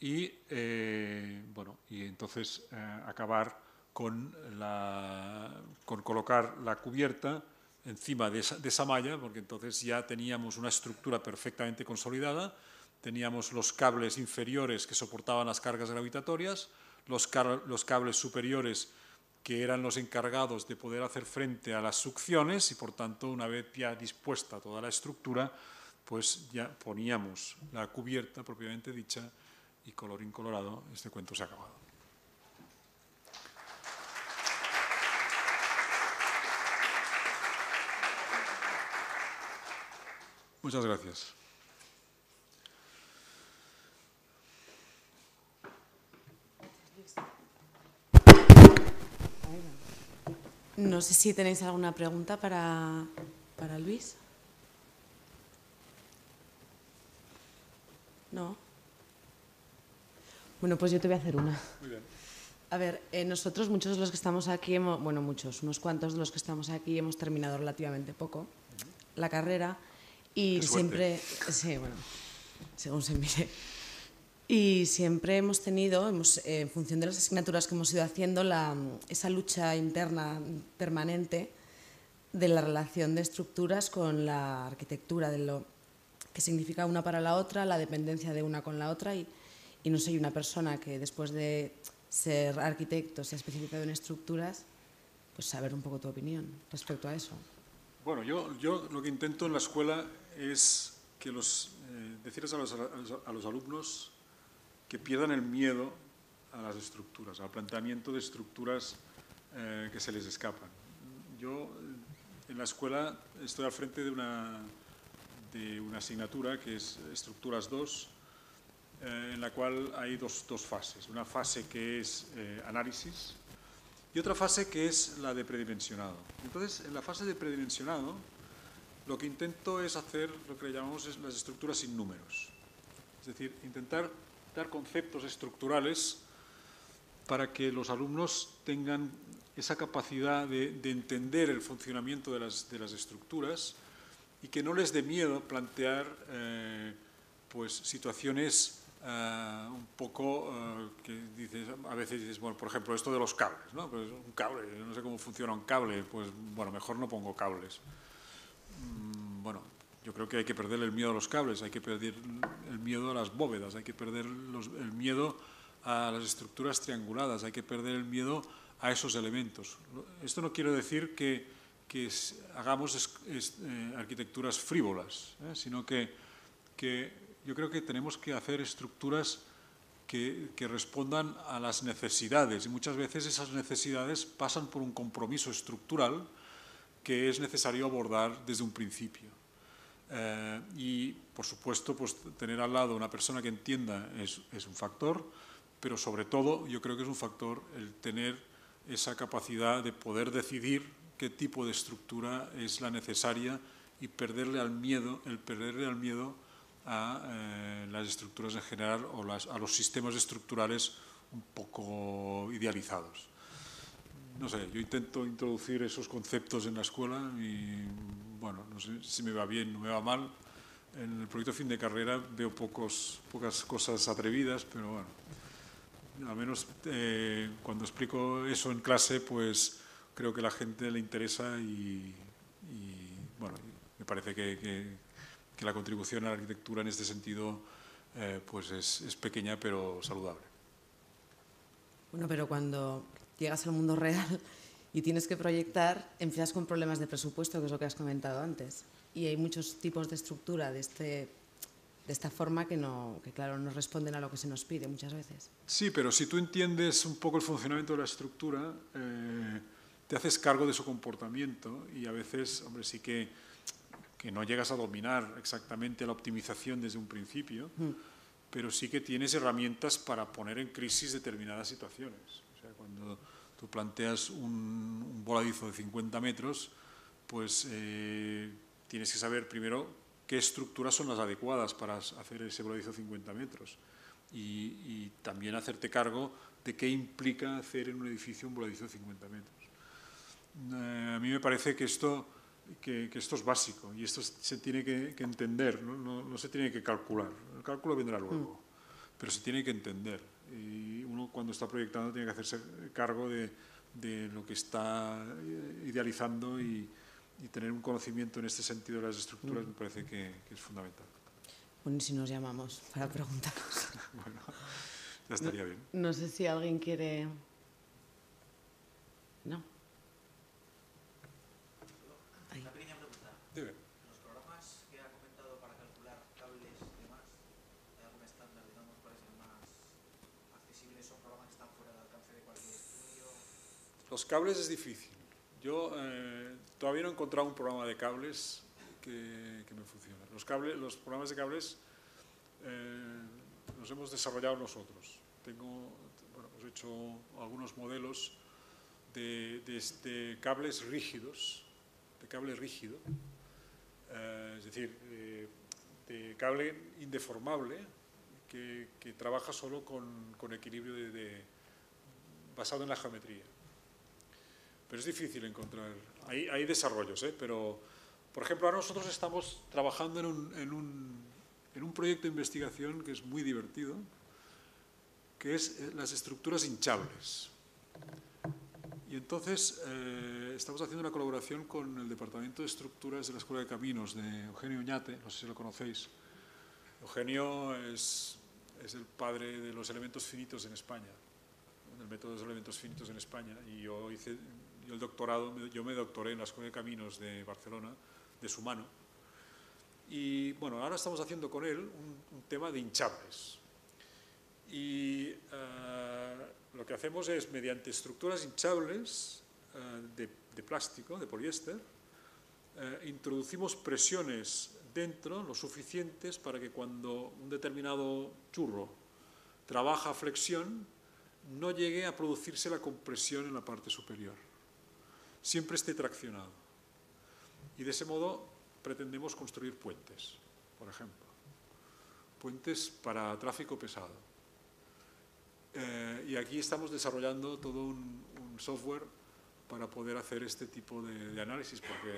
y, eh, bueno, y entonces eh, acabar con, con colocar la cubierta encima de esa malla, porque entonces ya teníamos una estructura perfectamente consolidada, teníamos los cables inferiores que soportaban las cargas gravitatorias, los, cables superiores que eran los encargados de poder hacer frente a las succiones y por tanto una vez ya dispuesta toda la estructura, pues ya poníamos la cubierta propiamente dicha y colorín colorado, este cuento se ha acabado. Muchas gracias. No sé si tenéis alguna pregunta para, Luis. ¿No? Bueno, pues yo te voy a hacer una. Muy bien. A ver, eh, nosotros, muchos de los que estamos aquí, bueno, muchos, unos cuantos de los que estamos aquí hemos terminado relativamente poco la carrera y siempre, bueno, según se mire. Y siempre hemos tenido, hemos, eh, en función de las asignaturas que hemos ido haciendo, la, esa lucha interna permanente de la relación de estructuras con la arquitectura, de lo que significa una para la otra, la dependencia de una con la otra. Y, y no soy una persona que después de ser arquitecto se ha especializado en estructuras, pues saber un poco tu opinión respecto a eso. Bueno, yo, yo lo que intento en la escuela es que los, eh, decirles a los, a los alumnos que pierdan el miedo a las estructuras, al planteamiento de estructuras eh, que se les escapan. Yo en la escuela estoy al frente de una, de una asignatura que es Estructuras 2, eh, en la cual hay dos, fases. Una fase que es eh, análisis y otra fase que es la de predimensionado. Entonces, en la fase de predimensionado, lo que intento es hacer lo que le llamamos las estructuras sin números. Es decir, intentar conceptos estructurales para que los alumnos tengan esa capacidad de, entender el funcionamiento de las, estructuras y que no les dé miedo plantear eh, pues, situaciones eh, un poco eh, que dices, a veces dices, por ejemplo, esto de los cables, ¿no? Pues un cable, no sé cómo funciona un cable, pues bueno, mejor no pongo cables. Mm, bueno, yo creo que hay que perder el miedo a los cables, hay que perder el miedo a las bóvedas, hay que perder el miedo a las estructuras trianguladas, hay que perder el miedo a esos elementos. Esto no quiere decir que, hagamos eh, arquitecturas frívolas, ¿eh? sino que, yo creo que tenemos que hacer estructuras que respondan a las necesidades. Y muchas veces esas necesidades pasan por un compromiso estructural que es necesario abordar desde un principio. Eh, y, por supuesto, pues, tener al lado una persona que entienda es, un factor, pero sobre todo yo creo que es un factor el tener esa capacidad de poder decidir qué tipo de estructura es la necesaria y perderle al miedo, el perderle al miedo a eh, las estructuras en general o a los sistemas estructurales un poco idealizados no sé, yo intento introducir esos conceptos en la escuela y, bueno, no sé si me va bien o me va mal. En el proyecto fin de carrera veo pocos, pocas cosas atrevidas, pero bueno, al menos eh, cuando explico eso en clase, pues creo que a la gente le interesa y, bueno, me parece que, la contribución a la arquitectura en este sentido eh, pues es, es pequeña pero saludable. Bueno, pero cuando llegas al mundo real y tienes que proyectar, empiezas con problemas de presupuesto, que es lo que has comentado antes. Y hay muchos tipos de estructura de, este, esta forma que, claro, no responden a lo que se nos pide muchas veces. Sí, pero si tú entiendes un poco el funcionamiento de la estructura, eh, te haces cargo de su comportamiento y a veces, hombre, sí que, no llegas a dominar exactamente la optimización desde un principio, mm. pero sí que tienes herramientas para poner en crisis determinadas situaciones. Tú planteas un, voladizo de 50 metros, pues eh, tienes que saber primero qué estructuras son las adecuadas para hacer ese voladizo de 50 metros. Y, también hacerte cargo de qué implica hacer en un edificio un voladizo de 50 metros. Eh, a mí me parece que esto, que, esto es básico y esto se tiene que, entender, ¿no? No, se tiene que calcular. El cálculo vendrá luego, mm. pero se tiene que entender. Y, cuando está proyectando tiene que hacerse cargo de, lo que está eh, idealizando y, tener un conocimiento en este sentido de las estructuras me parece que, es fundamental. Bueno, si nos llamamos para preguntarnos. bueno, ya estaría bien. No sé si alguien quiere... No. los cables es difícil. Yo eh, todavía no he encontrado un programa de cables que, me funcione. Los, cables, los programas de cables eh, los hemos desarrollado nosotros. Tengo, bueno, hemos hecho algunos modelos de, cables rígidos, de cable rígido, eh, es decir, de, cable indeformable que, trabaja solo con, con equilibrio basado en la geometría pero es difícil encontrar. Hay, hay desarrollos, ¿eh? pero por ejemplo, ahora nosotros estamos trabajando en un, en, un, en un, proyecto de investigación que es muy divertido, que es eh, las estructuras hinchables. Y entonces eh, estamos haciendo una colaboración con el Departamento de Estructuras de la Escuela de Caminos de Eugenio Ñate, no sé si lo conocéis. Eugenio es, es el padre de los elementos finitos en España, del método de los elementos finitos en España, y yo hice yo el doctorado, yo me doctoré en la Escuela de Caminos de Barcelona, de su mano. Y bueno, ahora estamos haciendo con él un, tema de hinchables. Y eh, lo que hacemos es, mediante estructuras hinchables eh, de, plástico, de poliéster, eh, introducimos presiones dentro lo suficientes para que cuando un determinado churro trabaja flexión, no llegue a producirse la compresión en la parte superior siempre esté traccionado. Y de ese modo pretendemos construir puentes, por ejemplo. Puentes para tráfico pesado. Eh, y aquí estamos desarrollando todo un, software para poder hacer este tipo de, análisis, porque,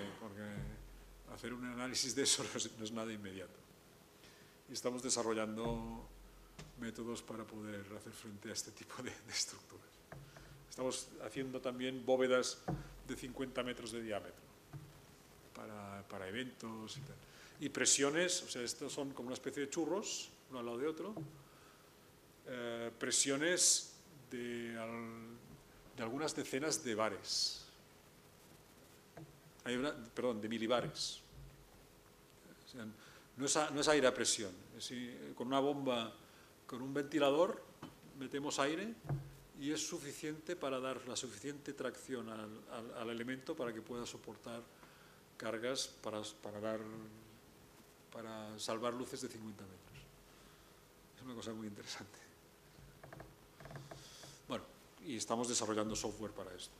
hacer un análisis de eso no es, nada inmediato. Y estamos desarrollando métodos para poder hacer frente a este tipo de, de estructuras. Estamos haciendo también bóvedas de 50 metros de diámetro para, eventos y presiones, o sea, estos son como una especie de churros, uno al lado de otro. Eh, presiones de, algunas decenas de bares. Hay perdón, de milibares. O sea, no, es no es, aire a presión. Es, eh, con una bomba, con un ventilador, metemos aire y es suficiente para dar la suficiente tracción al, elemento para que pueda soportar cargas para, para, dar, para salvar luces de 50 metros. Es una cosa muy interesante. Bueno, y estamos desarrollando software para esto.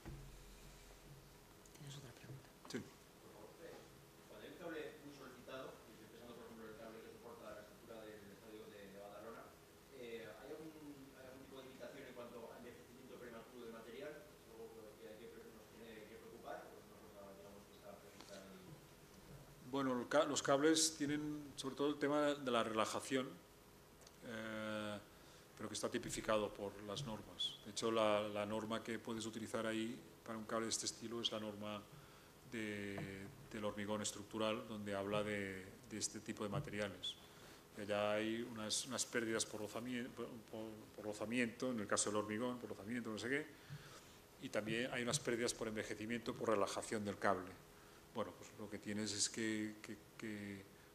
Bueno, los cables tienen sobre todo el tema de la relajación, eh, pero que está tipificado por las normas. De hecho, la, norma que puedes utilizar ahí para un cable de este estilo es la norma del hormigón estructural, donde habla de, este tipo de materiales. allá hay unas, pérdidas por rozamiento, por rozamiento, en el caso del hormigón, por rozamiento, no sé qué, y también hay unas pérdidas por envejecimiento, por relajación del cable bueno, pues lo que tienes es que,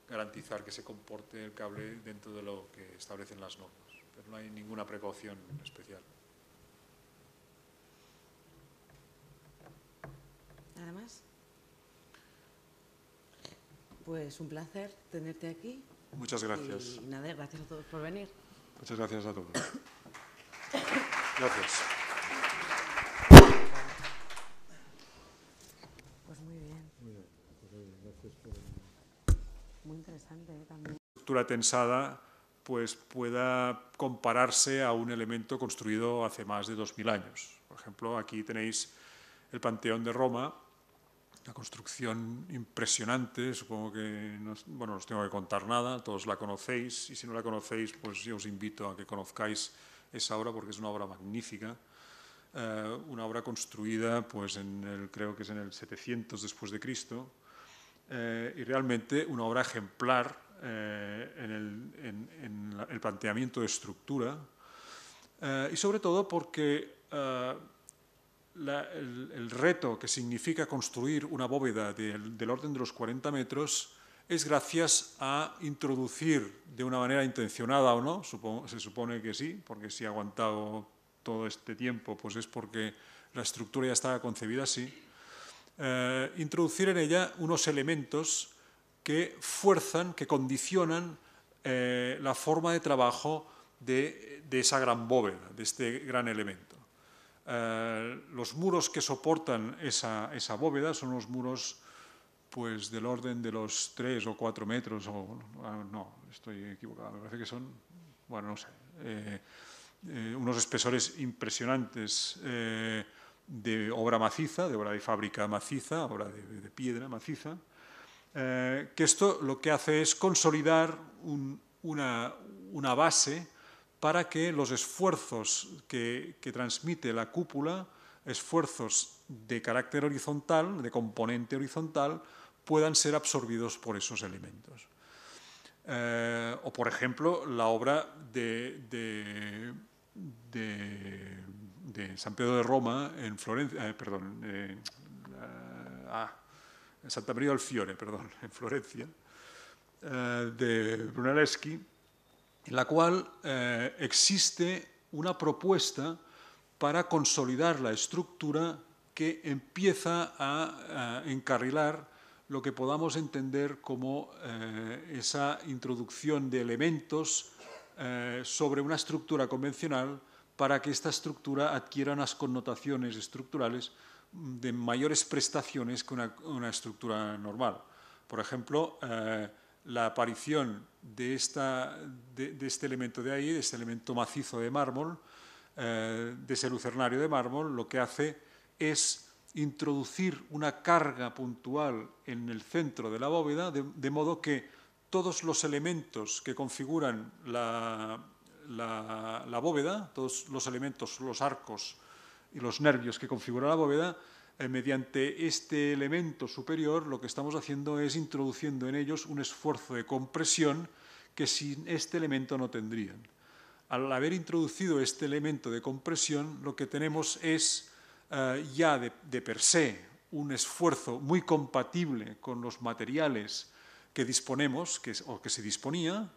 garantizar que se comporte el cable dentro de lo que establecen las normas. Pero no hay ninguna precaución especial. ¿Nada más? Pues un placer tenerte aquí. Muchas gracias. Y, nada, gracias a todos por venir. Muchas gracias a todos. Gracias. Muy interesante ¿eh? también. estructura tensada pues pueda compararse a un elemento construido hace más de 2.000 años. Por ejemplo, aquí tenéis el Panteón de Roma, una construcción impresionante, supongo que no, bueno, os tengo que contar nada, todos la conocéis y si no la conocéis, pues yo os invito a que conozcáis esa obra porque es una obra magnífica. Eh, una obra construida pues en el, creo que es en el 700 después de Cristo, eh, y realmente una obra ejemplar eh, en, el, el, planteamiento de estructura eh, y sobre todo porque el, reto que significa construir una bóveda del, del orden de los 40 metros es gracias a introducir de una manera intencionada o no, se supone que sí, porque si ha aguantado todo este tiempo, pues es porque la estructura ya estaba concebida así, eh, introducir en ella unos elementos que fuerzan, que condicionan eh, la forma de trabajo de, de, esa gran bóveda, de este gran elemento. Eh, los muros que soportan esa, esa bóveda son los muros pues del orden de los 3 o 4 metros, o ah, no, estoy equivocado, me parece que son, bueno, no sé, unos espesores impresionantes, de obra maciza, de obra de fábrica maciza, obra de, piedra maciza, eh, que esto lo que hace es consolidar una, base para que los esfuerzos que, transmite la cúpula, esfuerzos de carácter horizontal, de componente horizontal, puedan ser absorbidos por esos elementos. Eh, o, por ejemplo, la obra de de San Pedro de Roma en Florencia, eh, perdón, eh, ah, en Santa María del Fiore, perdón, en Florencia, eh, de Brunelleschi, en la cual existe una propuesta para consolidar la estructura que empieza a encarrilar lo que podamos entender como esa introducción de elementos sobre una estructura convencional para que esta estructura adquiera unas connotaciones estructurales mm, de mayores prestaciones que una, estructura normal. Por ejemplo, eh, la aparición de, esta, de, este elemento de ahí, de este elemento macizo de mármol, eh, de ese lucernario de mármol, lo que hace es introducir una carga puntual en el centro de la bóveda, de modo que todos los elementos que configuran la, la, bóveda, todos los elementos, los arcos y los nervios que configura la bóveda, eh, mediante este elemento superior lo que estamos haciendo es introduciendo en ellos un esfuerzo de compresión que sin este elemento no tendrían. Al haber introducido este elemento de compresión, lo que tenemos es eh, ya de, per se un esfuerzo muy compatible con los materiales que disponemos o que se disponía,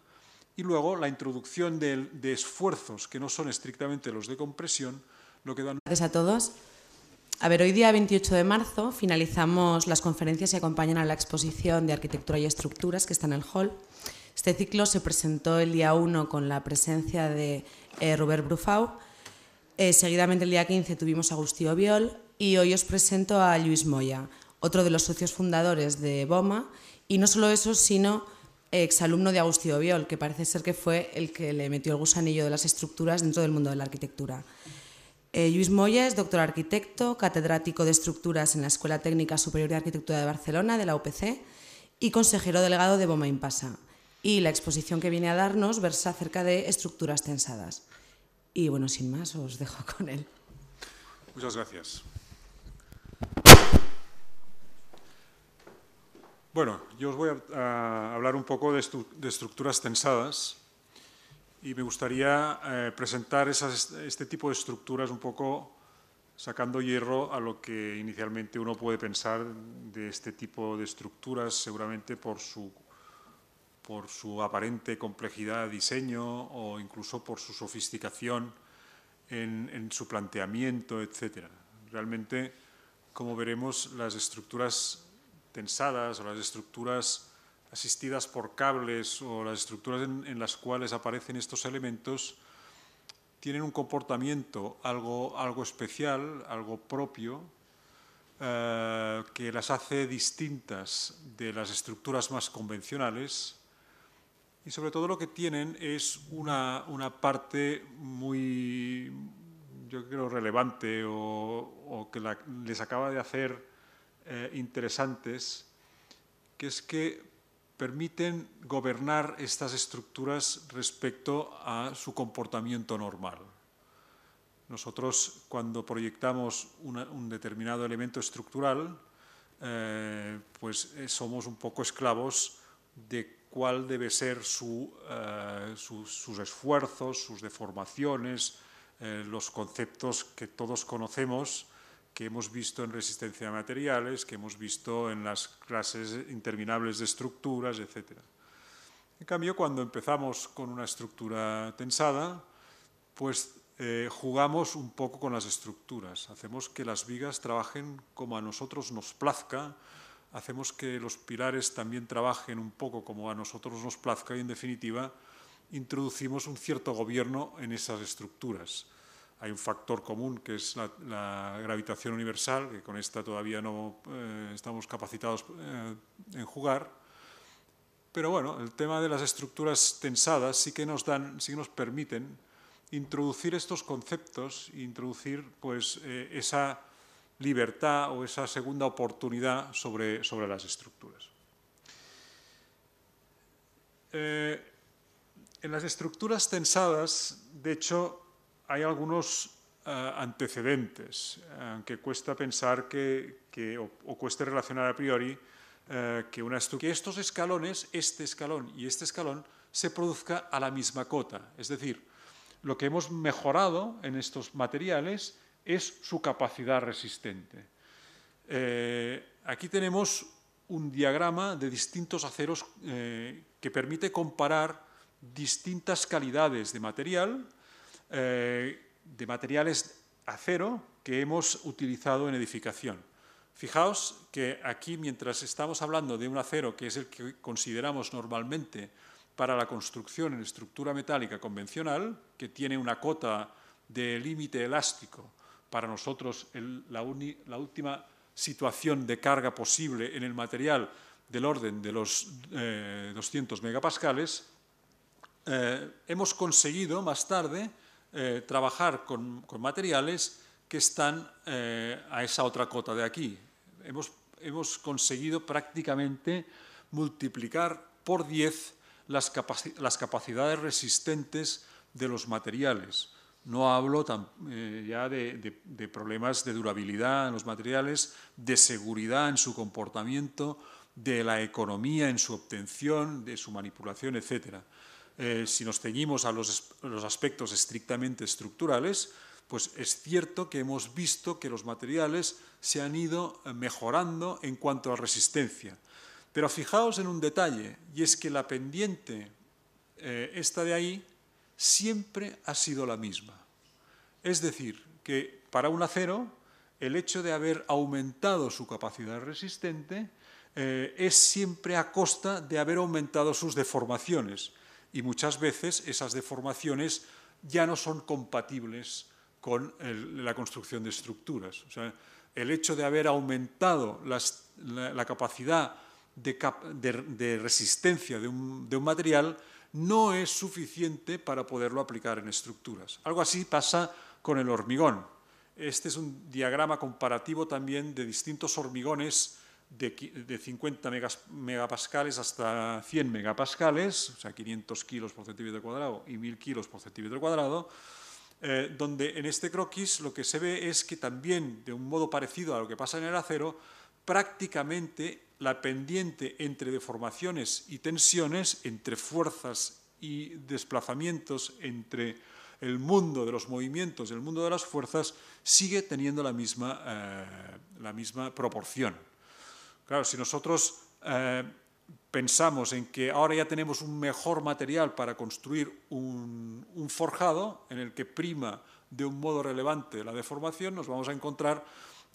y luego la introducción de, esfuerzos que no son estrictamente los de compresión, lo que dan... Gracias a todos. A ver, hoy día 28 de marzo finalizamos las conferencias ...y acompañan a la exposición de arquitectura y estructuras que está en el hall. Este ciclo se presentó el día 1 con la presencia de eh, Robert Brufau. Eh, seguidamente el día 15 tuvimos a Agustí Obiol y hoy os presento a Luis Moya, otro de los socios fundadores de BOMA. Y no solo eso, sino Ex-alumno de Agustí Obiol, que parece ser que fue el que le metió el gusanillo de las estructuras dentro del mundo de la arquitectura. Eh, Luis Moyes, doctor arquitecto, catedrático de estructuras en la Escuela Técnica Superior de Arquitectura de Barcelona, de la UPC, y consejero delegado de Boma Impasa. Y la exposición que viene a darnos versa acerca de estructuras tensadas. Y bueno, sin más, os dejo con él. Muchas gracias. Bueno, yo os voy a, hablar un poco de, estructuras tensadas y me gustaría eh, presentar este tipo de estructuras un poco sacando hierro a lo que inicialmente uno puede pensar de este tipo de estructuras, seguramente por su, por su aparente complejidad de diseño o incluso por su sofisticación en, en su planteamiento, etc. Realmente, como veremos, las estructuras tensadas o las estructuras asistidas por cables o las estructuras en, las cuales aparecen estos elementos tienen un comportamiento algo, algo especial, algo propio, eh, que las hace distintas de las estructuras más convencionales y sobre todo lo que tienen es una, parte muy, yo creo, relevante o, que les acaba de hacer eh, interesantes, que es que permiten gobernar estas estructuras respecto a su comportamiento normal. Nosotros, cuando proyectamos un determinado elemento estructural, eh, pues eh, somos un poco esclavos de cuál debe ser sus esfuerzos, sus deformaciones, los conceptos que todos conocemos que hemos visto en resistencia de materiales, que hemos visto en las clases interminables de estructuras, etc. En cambio, cuando empezamos con una estructura tensada, pues eh, jugamos un poco con las estructuras, hacemos que las vigas trabajen como a nosotros nos plazca, hacemos que los pilares también trabajen un poco como a nosotros nos plazca y, en definitiva, introducimos un cierto gobierno en esas estructuras hay un factor común que es la, gravitación universal, que con esta todavía no eh, estamos capacitados eh, en jugar. Pero bueno, el tema de las estructuras tensadas sí que nos dan, sí que nos permiten introducir estos conceptos, introducir pues eh, esa libertad o esa segunda oportunidad sobre, sobre las estructuras. en las estructuras tensadas, de hecho, hay algunos eh, antecedentes, aunque eh, cuesta pensar que, o, cueste relacionar a priori eh, que, una que estos escalones, este escalón y este escalón, se produzca a la misma cota. Es decir, lo que hemos mejorado en estos materiales es su capacidad resistente. aquí tenemos un diagrama de distintos aceros que permite comparar distintas calidades de material eh, de materiales acero que hemos utilizado en edificación. Fijaos que aquí, mientras estamos hablando de un acero que es el que consideramos normalmente para la construcción en estructura metálica convencional, que tiene una cota de límite elástico, para nosotros la, última situación de carga posible en el material del orden de los 200 eh, megapascales, eh, hemos conseguido más tarde eh, trabajar con, materiales que están eh, a esa otra cota de aquí. Hemos, conseguido prácticamente multiplicar por 10 las, capacidades resistentes de los materiales. No hablo eh, ya de, de problemas de durabilidad en los materiales, de seguridad en su comportamiento, de la economía en su obtención, de su manipulación, etcétera. Eh, si nos ceñimos a los, aspectos estrictamente estructurales, pues es cierto que hemos visto que los materiales se han ido eh, mejorando en cuanto a resistencia. Pero fijaos en un detalle, y es que la pendiente, eh, esta de ahí, siempre ha sido la misma. Es decir, que para un acero, el hecho de haber aumentado su capacidad resistente es siempre a costa de haber aumentado sus deformaciones y muchas veces esas deformaciones ya no son compatibles con la construcción de estructuras. O sea, el hecho de haber aumentado la, capacidad de, resistencia de un, de un, material no es suficiente para poderlo aplicar en estructuras. Algo así pasa con el hormigón. Este es un diagrama comparativo también de distintos hormigones de, 50 megapascales hasta 100 megapascales, o sea, 500 kilos por centímetro cuadrado y 1000 kilos por centímetro cuadrado, eh, donde en este croquis lo que se ve es que también, de un modo parecido a lo que pasa en el acero, prácticamente la pendiente entre deformaciones y tensiones, entre fuerzas y desplazamientos, entre el mundo de los movimientos y el mundo de las fuerzas, sigue teniendo la misma eh, proporción. Claro, si nosotros eh, pensamos en que ahora ya tenemos un mejor material para construir un, forjado en el que prima de un modo relevante la deformación, nos vamos a encontrar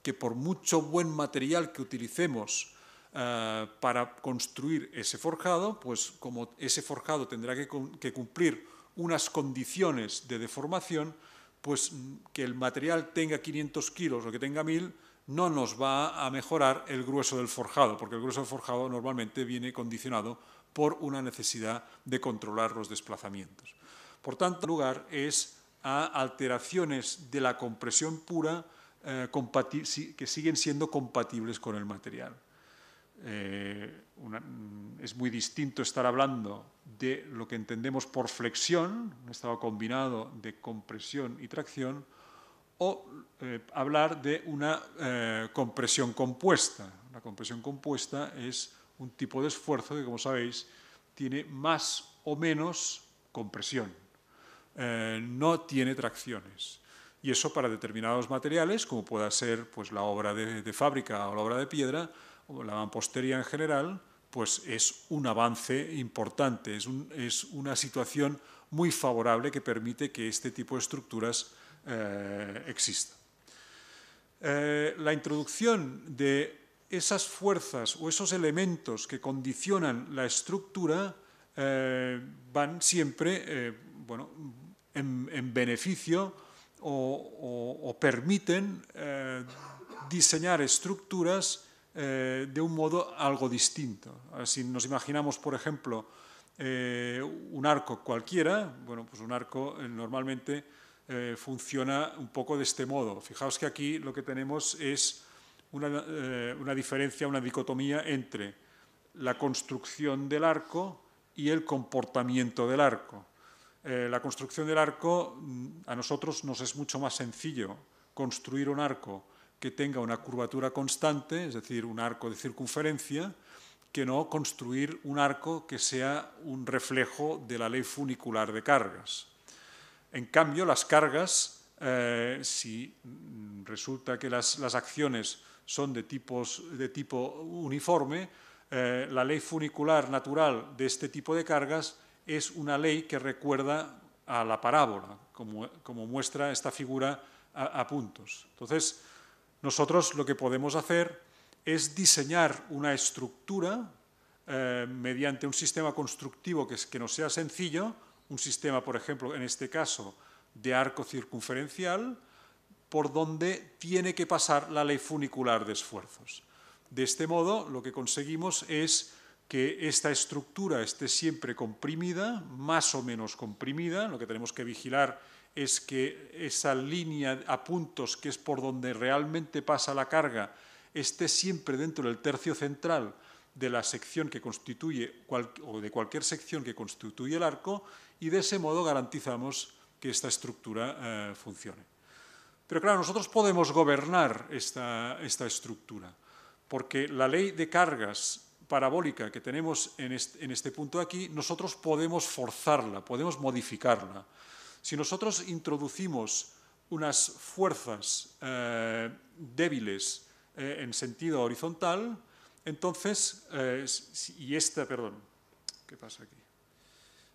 que por mucho buen material que utilicemos eh, para construir ese forjado, pues como ese forjado tendrá que, que, cumplir unas condiciones de deformación, pues mm, que el material tenga 500 kilos o que tenga 1000, no nos va a mejorar el grueso del forjado, porque el grueso del forjado normalmente viene condicionado por una necesidad de controlar los desplazamientos. Por tanto, lugar es a alteraciones de la compresión pura eh, que siguen siendo compatibles con el material. Eh, mm, es muy distinto estar hablando de lo que entendemos por flexión, un estado combinado de compresión y tracción, o eh, hablar de una eh, compresión compuesta. La compresión compuesta es un tipo de esfuerzo que, como sabéis, tiene más o menos compresión. Eh, no tiene tracciones. Y eso para determinados materiales, como pueda ser pues, la obra de, fábrica o la obra de piedra, o la mampostería en general, pues es un avance importante, es, es una situación muy favorable que permite que este tipo de estructuras eh, exista. Eh, la introducción de esas fuerzas o esos elementos que condicionan la estructura eh, van siempre en, beneficio o, permiten diseñar estructuras de un modo algo distinto. Si nos imaginamos, por ejemplo, un arco cualquiera, bueno, pues un arco normalmente eh, funciona un poco de este modo. Fijaos que aquí lo que tenemos es una, eh, diferencia, una dicotomía entre la construcción del arco y el comportamiento del arco. Eh, la construcción del arco mm, a nosotros nos es mucho más sencillo construir un arco que tenga una curvatura constante, es decir, un arco de circunferencia, que no construir un arco que sea un reflejo de la ley funicular de cargas. En cambio, las cargas, eh, si mm, resulta que las, acciones son de, tipos, de tipo uniforme, eh, la ley funicular natural de este tipo de cargas es una ley que recuerda a la parábola, como, muestra esta figura a, puntos. Entonces, nosotros lo que podemos hacer es diseñar una estructura eh, mediante un sistema constructivo que, que no sea sencillo, un sistema, por ejemplo, en este caso, de arco circunferencial, por donde tiene que pasar la ley funicular de esfuerzos. De este modo, lo que conseguimos es que esta estructura esté siempre comprimida, más o menos comprimida. Lo que tenemos que vigilar es que esa línea a puntos, que es por donde realmente pasa la carga, esté siempre dentro del tercio central de la sección que constituye, o de cualquier sección que constituye el arco, y de ese modo garantizamos que esta estructura eh, funcione. Pero claro, nosotros podemos gobernar esta, esta, estructura, porque la ley de cargas parabólica que tenemos en este, en este punto aquí, nosotros podemos forzarla, podemos modificarla. Si nosotros introducimos unas fuerzas eh, débiles eh, en sentido horizontal, entonces, y esta, perdón, ¿qué pasa aquí?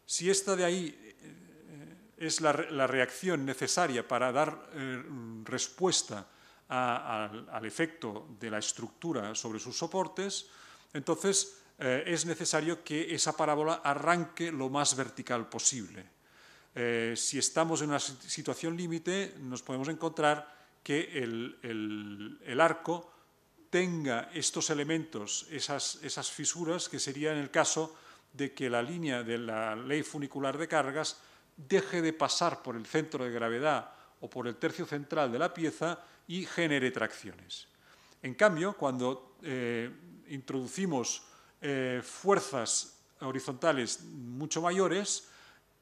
Si esta de ahí eh, es la, reacción necesaria para dar eh, respuesta al efecto de la estructura sobre sus soportes, entonces eh, es necesario que esa parábola arranque lo más vertical posible. si estamos en una situación límite, nos podemos encontrar que el, arco tenga estos elementos, esas, esas, fisuras, que sería en el caso de que la línea de la ley funicular de cargas deje de pasar por el centro de gravedad o por el tercio central de la pieza y genere tracciones. En cambio, cuando eh, introducimos eh, fuerzas horizontales mucho mayores,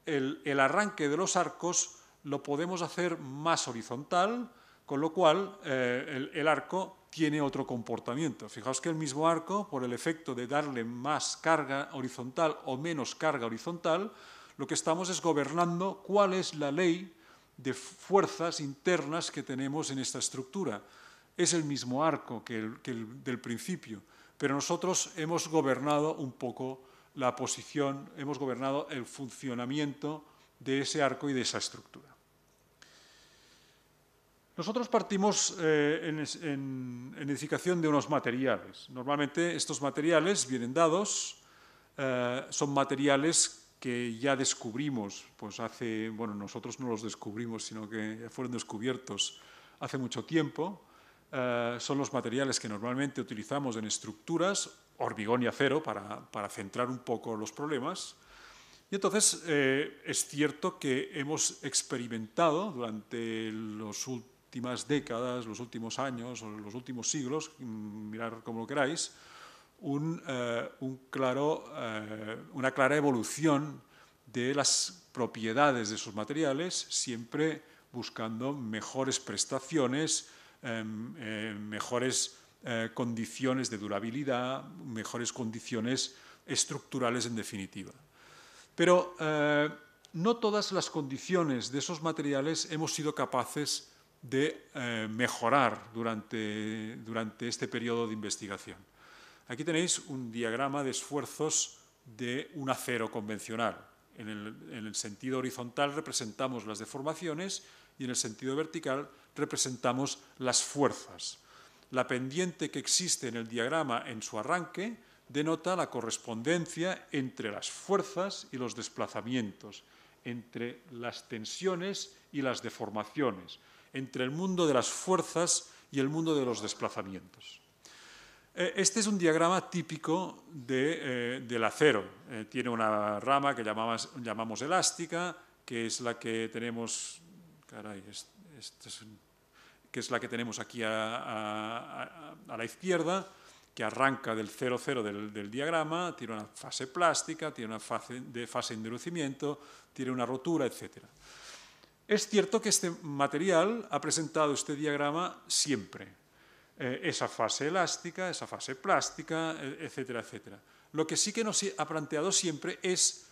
el, arranque de los arcos lo podemos hacer más horizontal, con lo cual eh, el, arco tiene otro comportamiento. Fijaos que el mismo arco, por el efecto de darle más carga horizontal o menos carga horizontal, lo que estamos es gobernando cuál es la ley de fuerzas internas que tenemos en esta estructura. Es el mismo arco que que el del principio, pero nosotros hemos gobernado un poco la posición, hemos gobernado el funcionamiento de ese arco y de esa estructura. Nosotros partimos eh, en, edificación de unos materiales. Normalmente estos materiales vienen dados, eh, son materiales que ya descubrimos, pues hace, bueno, nosotros no los descubrimos, sino que fueron descubiertos hace mucho tiempo. Eh, son los materiales que normalmente utilizamos en estructuras, hormigón y acero, para, centrar un poco los problemas. Y entonces es cierto que hemos experimentado durante los últimos últimas décadas, los últimos años, o los últimos siglos, mm, mirar como lo queráis, un, eh, claro, eh, una clara evolución de las propiedades de esos materiales, siempre buscando mejores prestaciones, em, eh, mejores condiciones de durabilidad, mejores condiciones estructurales en definitiva. Pero no todas las condiciones de esos materiales hemos sido capaces de eh, mejorar durante, este periodo de investigación. Aquí tenéis un diagrama de esfuerzos de un acero convencional. En el, en el, sentido horizontal representamos las deformaciones y en el sentido vertical representamos las fuerzas. La pendiente que existe en el diagrama en su arranque denota la correspondencia entre las fuerzas y los desplazamientos, entre las tensiones y las deformaciones, entre el mundo de las fuerzas y el mundo de los desplazamientos. Eh, este es un diagrama típico eh, del acero. Eh, tiene una rama que llamamos, elástica, que es la que tenemos, este que es la que tenemos aquí a, la izquierda, que arranca del 0,0 del, del, diagrama, tiene una fase plástica, tiene una fase de fase endurecimiento, tiene una rotura, etcétera. Es cierto que este material ha presentado este diagrama siempre. Eh, esa fase elástica, esa fase plástica, eh, etcétera, etcétera. Lo que sí que nos ha planteado siempre es